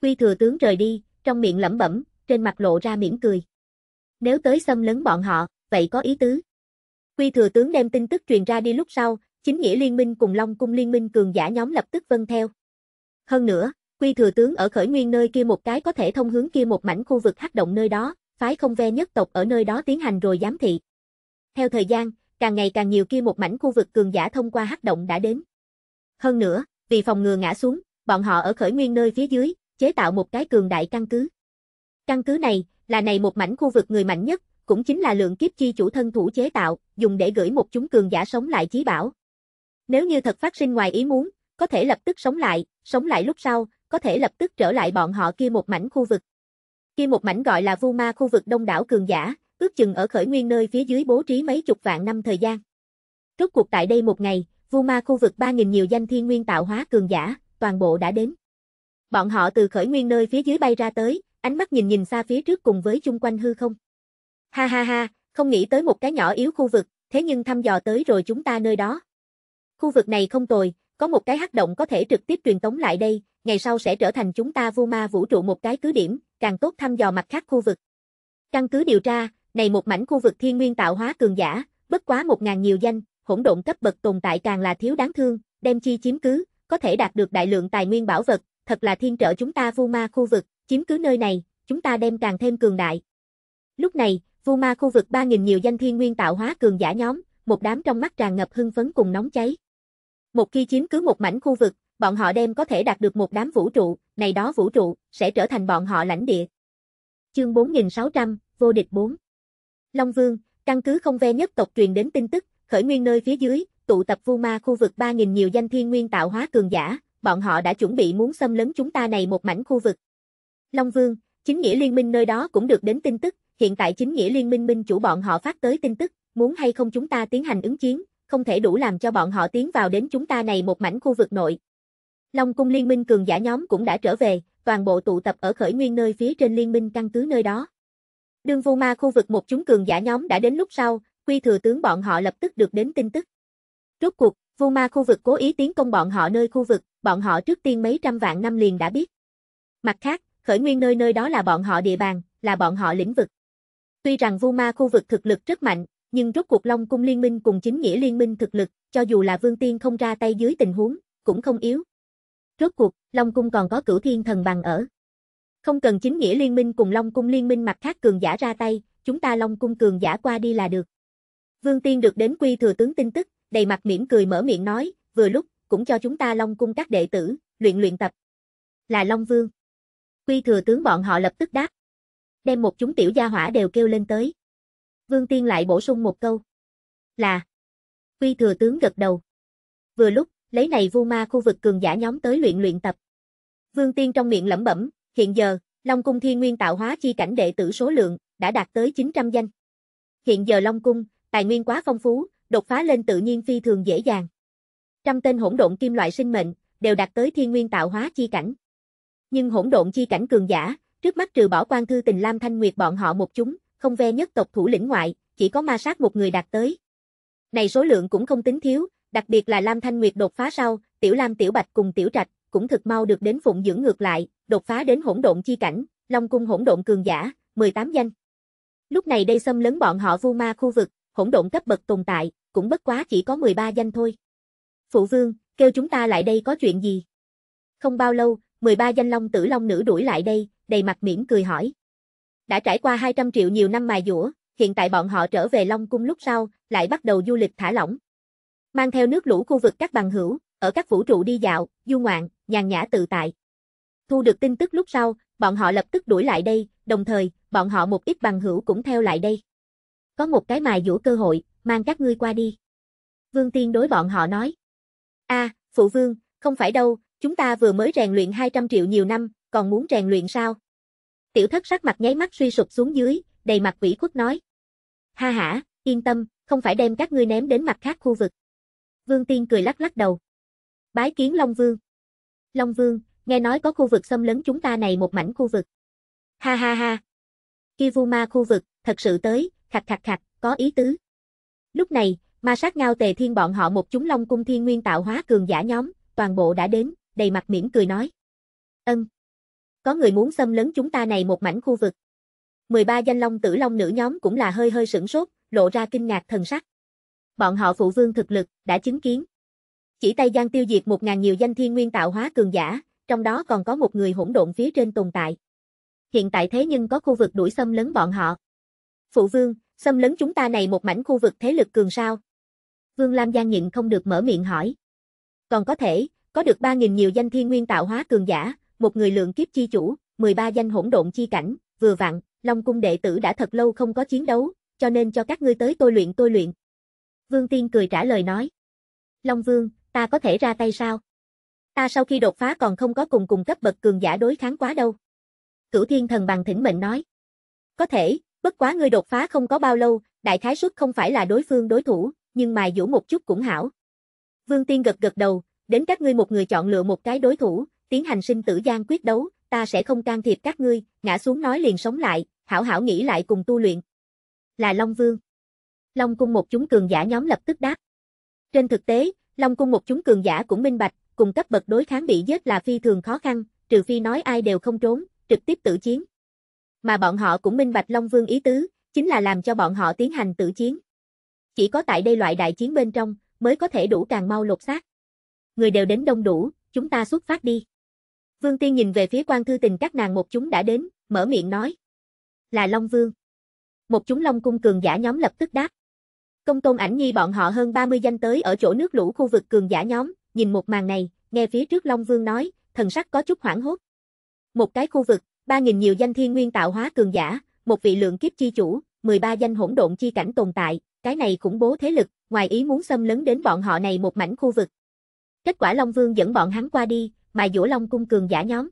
Quy thừa tướng rời đi, trong miệng lẩm bẩm, trên mặt lộ ra mỉm cười. Nếu tới xâm lấn bọn họ, vậy có ý tứ. Quy thừa tướng đem tin tức truyền ra đi lúc sau, chính nghĩa liên minh cùng Long cung liên minh cường giả nhóm lập tức vân theo. Hơn nữa, quy thừa tướng ở khởi nguyên nơi kia một cái có thể thông hướng kia một mảnh khu vực hắc động nơi đó, phái không ve nhất tộc ở nơi đó tiến hành rồi giám thị. Theo thời gian, càng ngày càng nhiều kia một mảnh khu vực cường giả thông qua hắc động đã đến. Hơn nữa, vì phòng ngừa ngã xuống, bọn họ ở khởi nguyên nơi phía dưới, chế tạo một cái cường đại căn cứ. Căn cứ này, là này một mảnh khu vực người mạnh nhất, cũng chính là lượng kiếp chi chủ thân thủ chế tạo, dùng để gửi một chúng cường giả sống lại chí bảo, nếu như thật phát sinh ngoài ý muốn, có thể lập tức sống lại, sống lại lúc sau, có thể lập tức trở lại bọn họ kia một mảnh khu vực. Kia một mảnh gọi là Vu Ma khu vực đông đảo cường giả, ước chừng ở khởi nguyên nơi phía dưới bố trí mấy chục vạn năm thời gian. Rốt cuộc tại đây một ngày, Vu Ma khu vực 3000 nhiều danh thiên nguyên tạo hóa cường giả, toàn bộ đã đến. Bọn họ từ khởi nguyên nơi phía dưới bay ra tới, ánh mắt nhìn nhìn xa phía trước cùng với chung quanh hư không. Ha ha ha, không nghĩ tới một cái nhỏ yếu khu vực, thế nhưng thăm dò tới rồi chúng ta nơi đó, Khu vực này không tồi, có một cái hắc động có thể trực tiếp truyền tống lại đây, ngày sau sẽ trở thành chúng ta vu ma vũ trụ một cái cứ điểm, càng tốt thăm dò mặt khác khu vực. Căn cứ điều tra, này một mảnh khu vực thiên nguyên tạo hóa cường giả, bất quá một ngàn nhiều danh, hỗn độn cấp bậc tồn tại càng là thiếu đáng thương, đem chi chiếm cứ, có thể đạt được đại lượng tài nguyên bảo vật, thật là thiên trợ chúng ta vu ma khu vực, chiếm cứ nơi này, chúng ta đem càng thêm cường đại. Lúc này, vu ma khu vực 3.000 nhiều danh thiên nguyên tạo hóa cường giả nhóm, một đám trong mắt tràn ngập hưng phấn cùng nóng cháy. Một khi chiếm cứ một mảnh khu vực, bọn họ đem có thể đạt được một đám vũ trụ, này đó vũ trụ, sẽ trở thành bọn họ lãnh địa. Chương 4600, Vô địch 4 Long Vương, căn cứ không ve nhất tộc truyền đến tin tức, khởi nguyên nơi phía dưới, tụ tập vu ma khu vực 3.000 nhiều danh thiên nguyên tạo hóa cường giả, bọn họ đã chuẩn bị muốn xâm lấn chúng ta này một mảnh khu vực. Long Vương, chính nghĩa liên minh nơi đó cũng được đến tin tức, hiện tại chính nghĩa liên minh minh chủ bọn họ phát tới tin tức, muốn hay không chúng ta tiến hành ứng chiến, không thể đủ làm cho bọn họ tiến vào đến chúng ta này một mảnh khu vực nội. Long cung liên minh cường giả nhóm cũng đã trở về, toàn bộ tụ tập ở khởi nguyên nơi phía trên liên minh căn cứ nơi đó. Đường vô ma khu vực một chúng cường giả nhóm đã đến lúc sau, quy thừa tướng bọn họ lập tức được đến tin tức. Rốt cuộc, vô ma khu vực cố ý tiến công bọn họ nơi khu vực, bọn họ trước tiên mấy trăm vạn năm liền đã biết. Mặt khác, khởi nguyên nơi nơi đó là bọn họ địa bàn, là bọn họ lĩnh vực. Tuy rằng Vu Ma khu vực thực lực rất mạnh, nhưng rốt cuộc Long Cung Liên minh cùng chính nghĩa Liên minh thực lực, cho dù là Vương Tiên không ra tay dưới tình huống, cũng không yếu. Rốt cuộc, Long Cung còn có cửu thiên thần bằng ở. Không cần chính nghĩa Liên minh cùng Long Cung Liên minh mặt khác cường giả ra tay, chúng ta Long Cung cường giả qua đi là được. Vương Tiên được đến quy thừa tướng tin tức, đầy mặt mỉm cười mở miệng nói, vừa lúc, cũng cho chúng ta Long Cung các đệ tử, luyện luyện tập. Là Long Vương. Quy thừa tướng bọn họ lập tức đáp. Đem một chúng tiểu gia hỏa đều kêu lên tới. Vương Tiên lại bổ sung một câu. Là. Quy thừa tướng gật đầu. Vừa lúc, lấy này vu ma khu vực cường giả nhóm tới luyện luyện tập. Vương Tiên trong miệng lẩm bẩm, hiện giờ, Long Cung Thiên Nguyên tạo hóa chi cảnh đệ tử số lượng, đã đạt tới 900 danh. Hiện giờ Long Cung, tài nguyên quá phong phú, đột phá lên tự nhiên phi thường dễ dàng. Trăm tên hỗn độn kim loại sinh mệnh, đều đạt tới thiên nguyên tạo hóa chi cảnh. Nhưng hỗn độn chi cảnh cường giả, trước mắt trừ bỏ quan thư tình Lam Thanh Nguyệt bọn họ một chúng, không ve nhất tộc thủ lĩnh ngoại, chỉ có ma sát một người đạt tới. Này số lượng cũng không tính thiếu, đặc biệt là Lam Thanh Nguyệt đột phá sau, Tiểu Lam Tiểu Bạch cùng Tiểu Trạch cũng thực mau được đến phụng dưỡng ngược lại, đột phá đến hỗn độn chi cảnh, Long cung hỗn độn cường giả, 18 danh. Lúc này đây xâm lấn bọn họ Vu Ma khu vực, hỗn độn cấp bậc tồn tại, cũng bất quá chỉ có 13 danh thôi. Phụ vương, kêu chúng ta lại đây có chuyện gì? Không bao lâu, 13 danh long tử long nữ đuổi lại đây, đầy mặt mỉm cười hỏi. Đã trải qua 200 triệu nhiều năm mài dũa, hiện tại bọn họ trở về Long Cung lúc sau, lại bắt đầu du lịch thả lỏng. Mang theo nước lũ khu vực các bằng hữu, ở các vũ trụ đi dạo, du ngoạn, nhàn nhã tự tại. Thu được tin tức lúc sau, bọn họ lập tức đuổi lại đây, đồng thời, bọn họ một ít bằng hữu cũng theo lại đây. Có một cái mài dũa cơ hội, mang các ngươi qua đi. Vương Tiên đối bọn họ nói. a Phụ Vương, không phải đâu, chúng ta vừa mới rèn luyện 200 triệu nhiều năm, còn muốn rèn luyện sao? Tiểu thất sắc mặt nháy mắt suy sụp xuống dưới, đầy mặt quỷ khuất nói. Ha ha, yên tâm, không phải đem các ngươi ném đến mặt khác khu vực. Vương Tiên cười lắc lắc đầu. Bái kiến Long Vương. Long Vương, nghe nói có khu vực xâm lấn chúng ta này một mảnh khu vực. Ha ha ha. Khi vu ma khu vực, thật sự tới, khạch khạch khạch, có ý tứ. Lúc này, ma sát ngao tề thiên bọn họ một chúng Long Cung Thiên Nguyên tạo hóa cường giả nhóm, toàn bộ đã đến, đầy mặt mỉm cười nói. Ân, có người muốn xâm lấn chúng ta này một mảnh khu vực. 13 danh long tử long nữ nhóm cũng là hơi hơi sửng sốt, lộ ra kinh ngạc thần sắc. Bọn họ phụ vương thực lực, đã chứng kiến. Chỉ tay gian tiêu diệt một ngàn nhiều danh thiên nguyên tạo hóa cường giả, trong đó còn có một người hỗn độn phía trên tồn tại. Hiện tại thế nhưng có khu vực đuổi xâm lấn bọn họ. Phụ vương, xâm lấn chúng ta này một mảnh khu vực thế lực cường sao? Vương Lam Giang nhịn không được mở miệng hỏi. Còn có thể, có được 3.000 nhiều danh thiên nguyên tạo hóa cường giả, một người lượng kiếp chi chủ, 13 danh hỗn độn chi cảnh, vừa vặn, Long cung đệ tử đã thật lâu không có chiến đấu, cho nên cho các ngươi tới tôi luyện tôi luyện. Vương Tiên cười trả lời nói. Long Vương, ta có thể ra tay sao? Ta sau khi đột phá còn không có cùng cùng cấp bậc cường giả đối kháng quá đâu. Cửu Thiên Thần bằng thỉnh mệnh nói. Có thể, bất quá ngươi đột phá không có bao lâu, đại khái suất không phải là đối phương đối thủ, nhưng mài dũ một chút cũng hảo. Vương Tiên gật gật đầu, đến các ngươi một người chọn lựa một cái đối thủ, tiến hành sinh tử gian quyết đấu, ta sẽ không can thiệp các ngươi, ngã xuống nói liền sống lại, hảo hảo nghĩ lại cùng tu luyện. Là Long Vương. Long cung một chúng cường giả nhóm lập tức đáp. Trên thực tế, Long cung một chúng cường giả cũng minh bạch, cùng cấp bậc đối kháng bị giết là phi thường khó khăn, trừ phi nói ai đều không trốn, trực tiếp tử chiến. Mà bọn họ cũng minh bạch Long Vương ý tứ, chính là làm cho bọn họ tiến hành tử chiến. Chỉ có tại đây loại đại chiến bên trong, mới có thể đủ càng mau lột xác. Người đều đến đông đủ, chúng ta xuất phát đi. Vương Tiên nhìn về phía quan thư tình các nàng một chúng đã đến, mở miệng nói. Là Long Vương. Một chúng Long cung cường giả nhóm lập tức đáp. Công tôn ảnh nhi bọn họ hơn 30 danh tới ở chỗ nước lũ khu vực cường giả nhóm, nhìn một màn này, nghe phía trước Long Vương nói, thần sắc có chút hoảng hốt. Một cái khu vực, 3.000 nhiều danh thiên nguyên tạo hóa cường giả, một vị lượng kiếp chi chủ, 13 danh hỗn độn chi cảnh tồn tại, cái này khủng bố thế lực, ngoài ý muốn xâm lấn đến bọn họ này một mảnh khu vực. Kết quả Long Vương dẫn bọn hắn qua đi, mài dũa Long cung cường giả nhóm.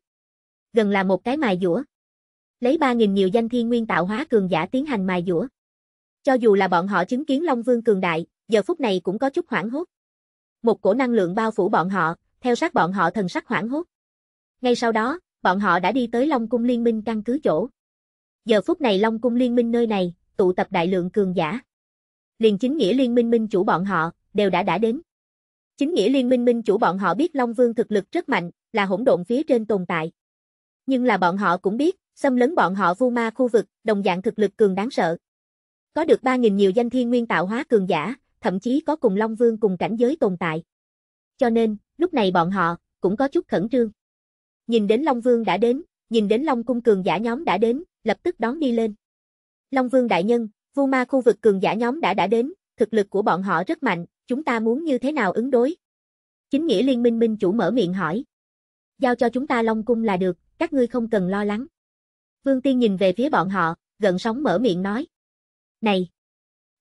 Gần là một cái mài dũa. Lấy 3000 nhiều danh thiên nguyên tạo hóa cường giả tiến hành mài dũa. Cho dù là bọn họ chứng kiến Long Vương cường đại, giờ phút này cũng có chút hoảng hốt. Một cổ năng lượng bao phủ bọn họ, theo sát bọn họ thần sắc hoảng hốt. Ngay sau đó, bọn họ đã đi tới Long cung liên minh căn cứ chỗ. Giờ phút này Long cung liên minh nơi này, tụ tập đại lượng cường giả. Liền chính nghĩa liên minh minh chủ bọn họ, đều đã đã đến. Chính nghĩa liên minh minh chủ bọn họ biết Long Vương thực lực rất mạnh, là hỗn độn phía trên tồn tại. Nhưng là bọn họ cũng biết, xâm lấn bọn họ vu ma khu vực, đồng dạng thực lực cường đáng sợ. Có được 3.000 nhiều danh thiên nguyên tạo hóa cường giả, thậm chí có cùng Long Vương cùng cảnh giới tồn tại. Cho nên, lúc này bọn họ, cũng có chút khẩn trương. Nhìn đến Long Vương đã đến, nhìn đến Long Cung cường giả nhóm đã đến, lập tức đón đi lên. Long Vương đại nhân, Vu Ma khu vực cường giả nhóm đã đã đến, thực lực của bọn họ rất mạnh, chúng ta muốn như thế nào ứng đối? Chính nghĩa liên minh minh chủ mở miệng hỏi. Giao cho chúng ta Long Cung là được, các ngươi không cần lo lắng. Vương Tiên nhìn về phía bọn họ, gần sóng mở miệng nói. Này!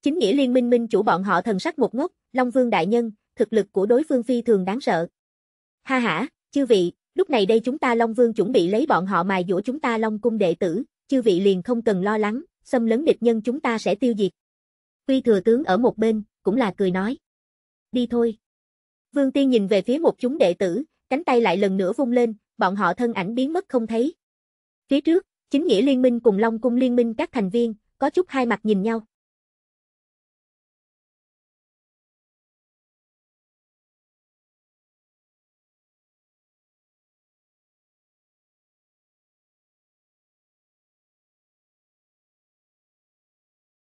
Chính nghĩa liên minh minh chủ bọn họ thần sắc một ngốc, Long Vương đại nhân, thực lực của đối phương phi thường đáng sợ. Ha ha, chư vị, lúc này đây chúng ta Long Vương chuẩn bị lấy bọn họ mài dũa chúng ta Long Cung đệ tử, chư vị liền không cần lo lắng, xâm lấn địch nhân chúng ta sẽ tiêu diệt. Quy thừa tướng ở một bên, cũng là cười nói đi thôi. Vương Tiên nhìn về phía một chúng đệ tử, cánh tay lại lần nữa vung lên, bọn họ thân ảnh biến mất không thấy. Phía trước, chính nghĩa liên minh cùng Long cung liên minh các thành viên, có chút hai mặt nhìn nhau.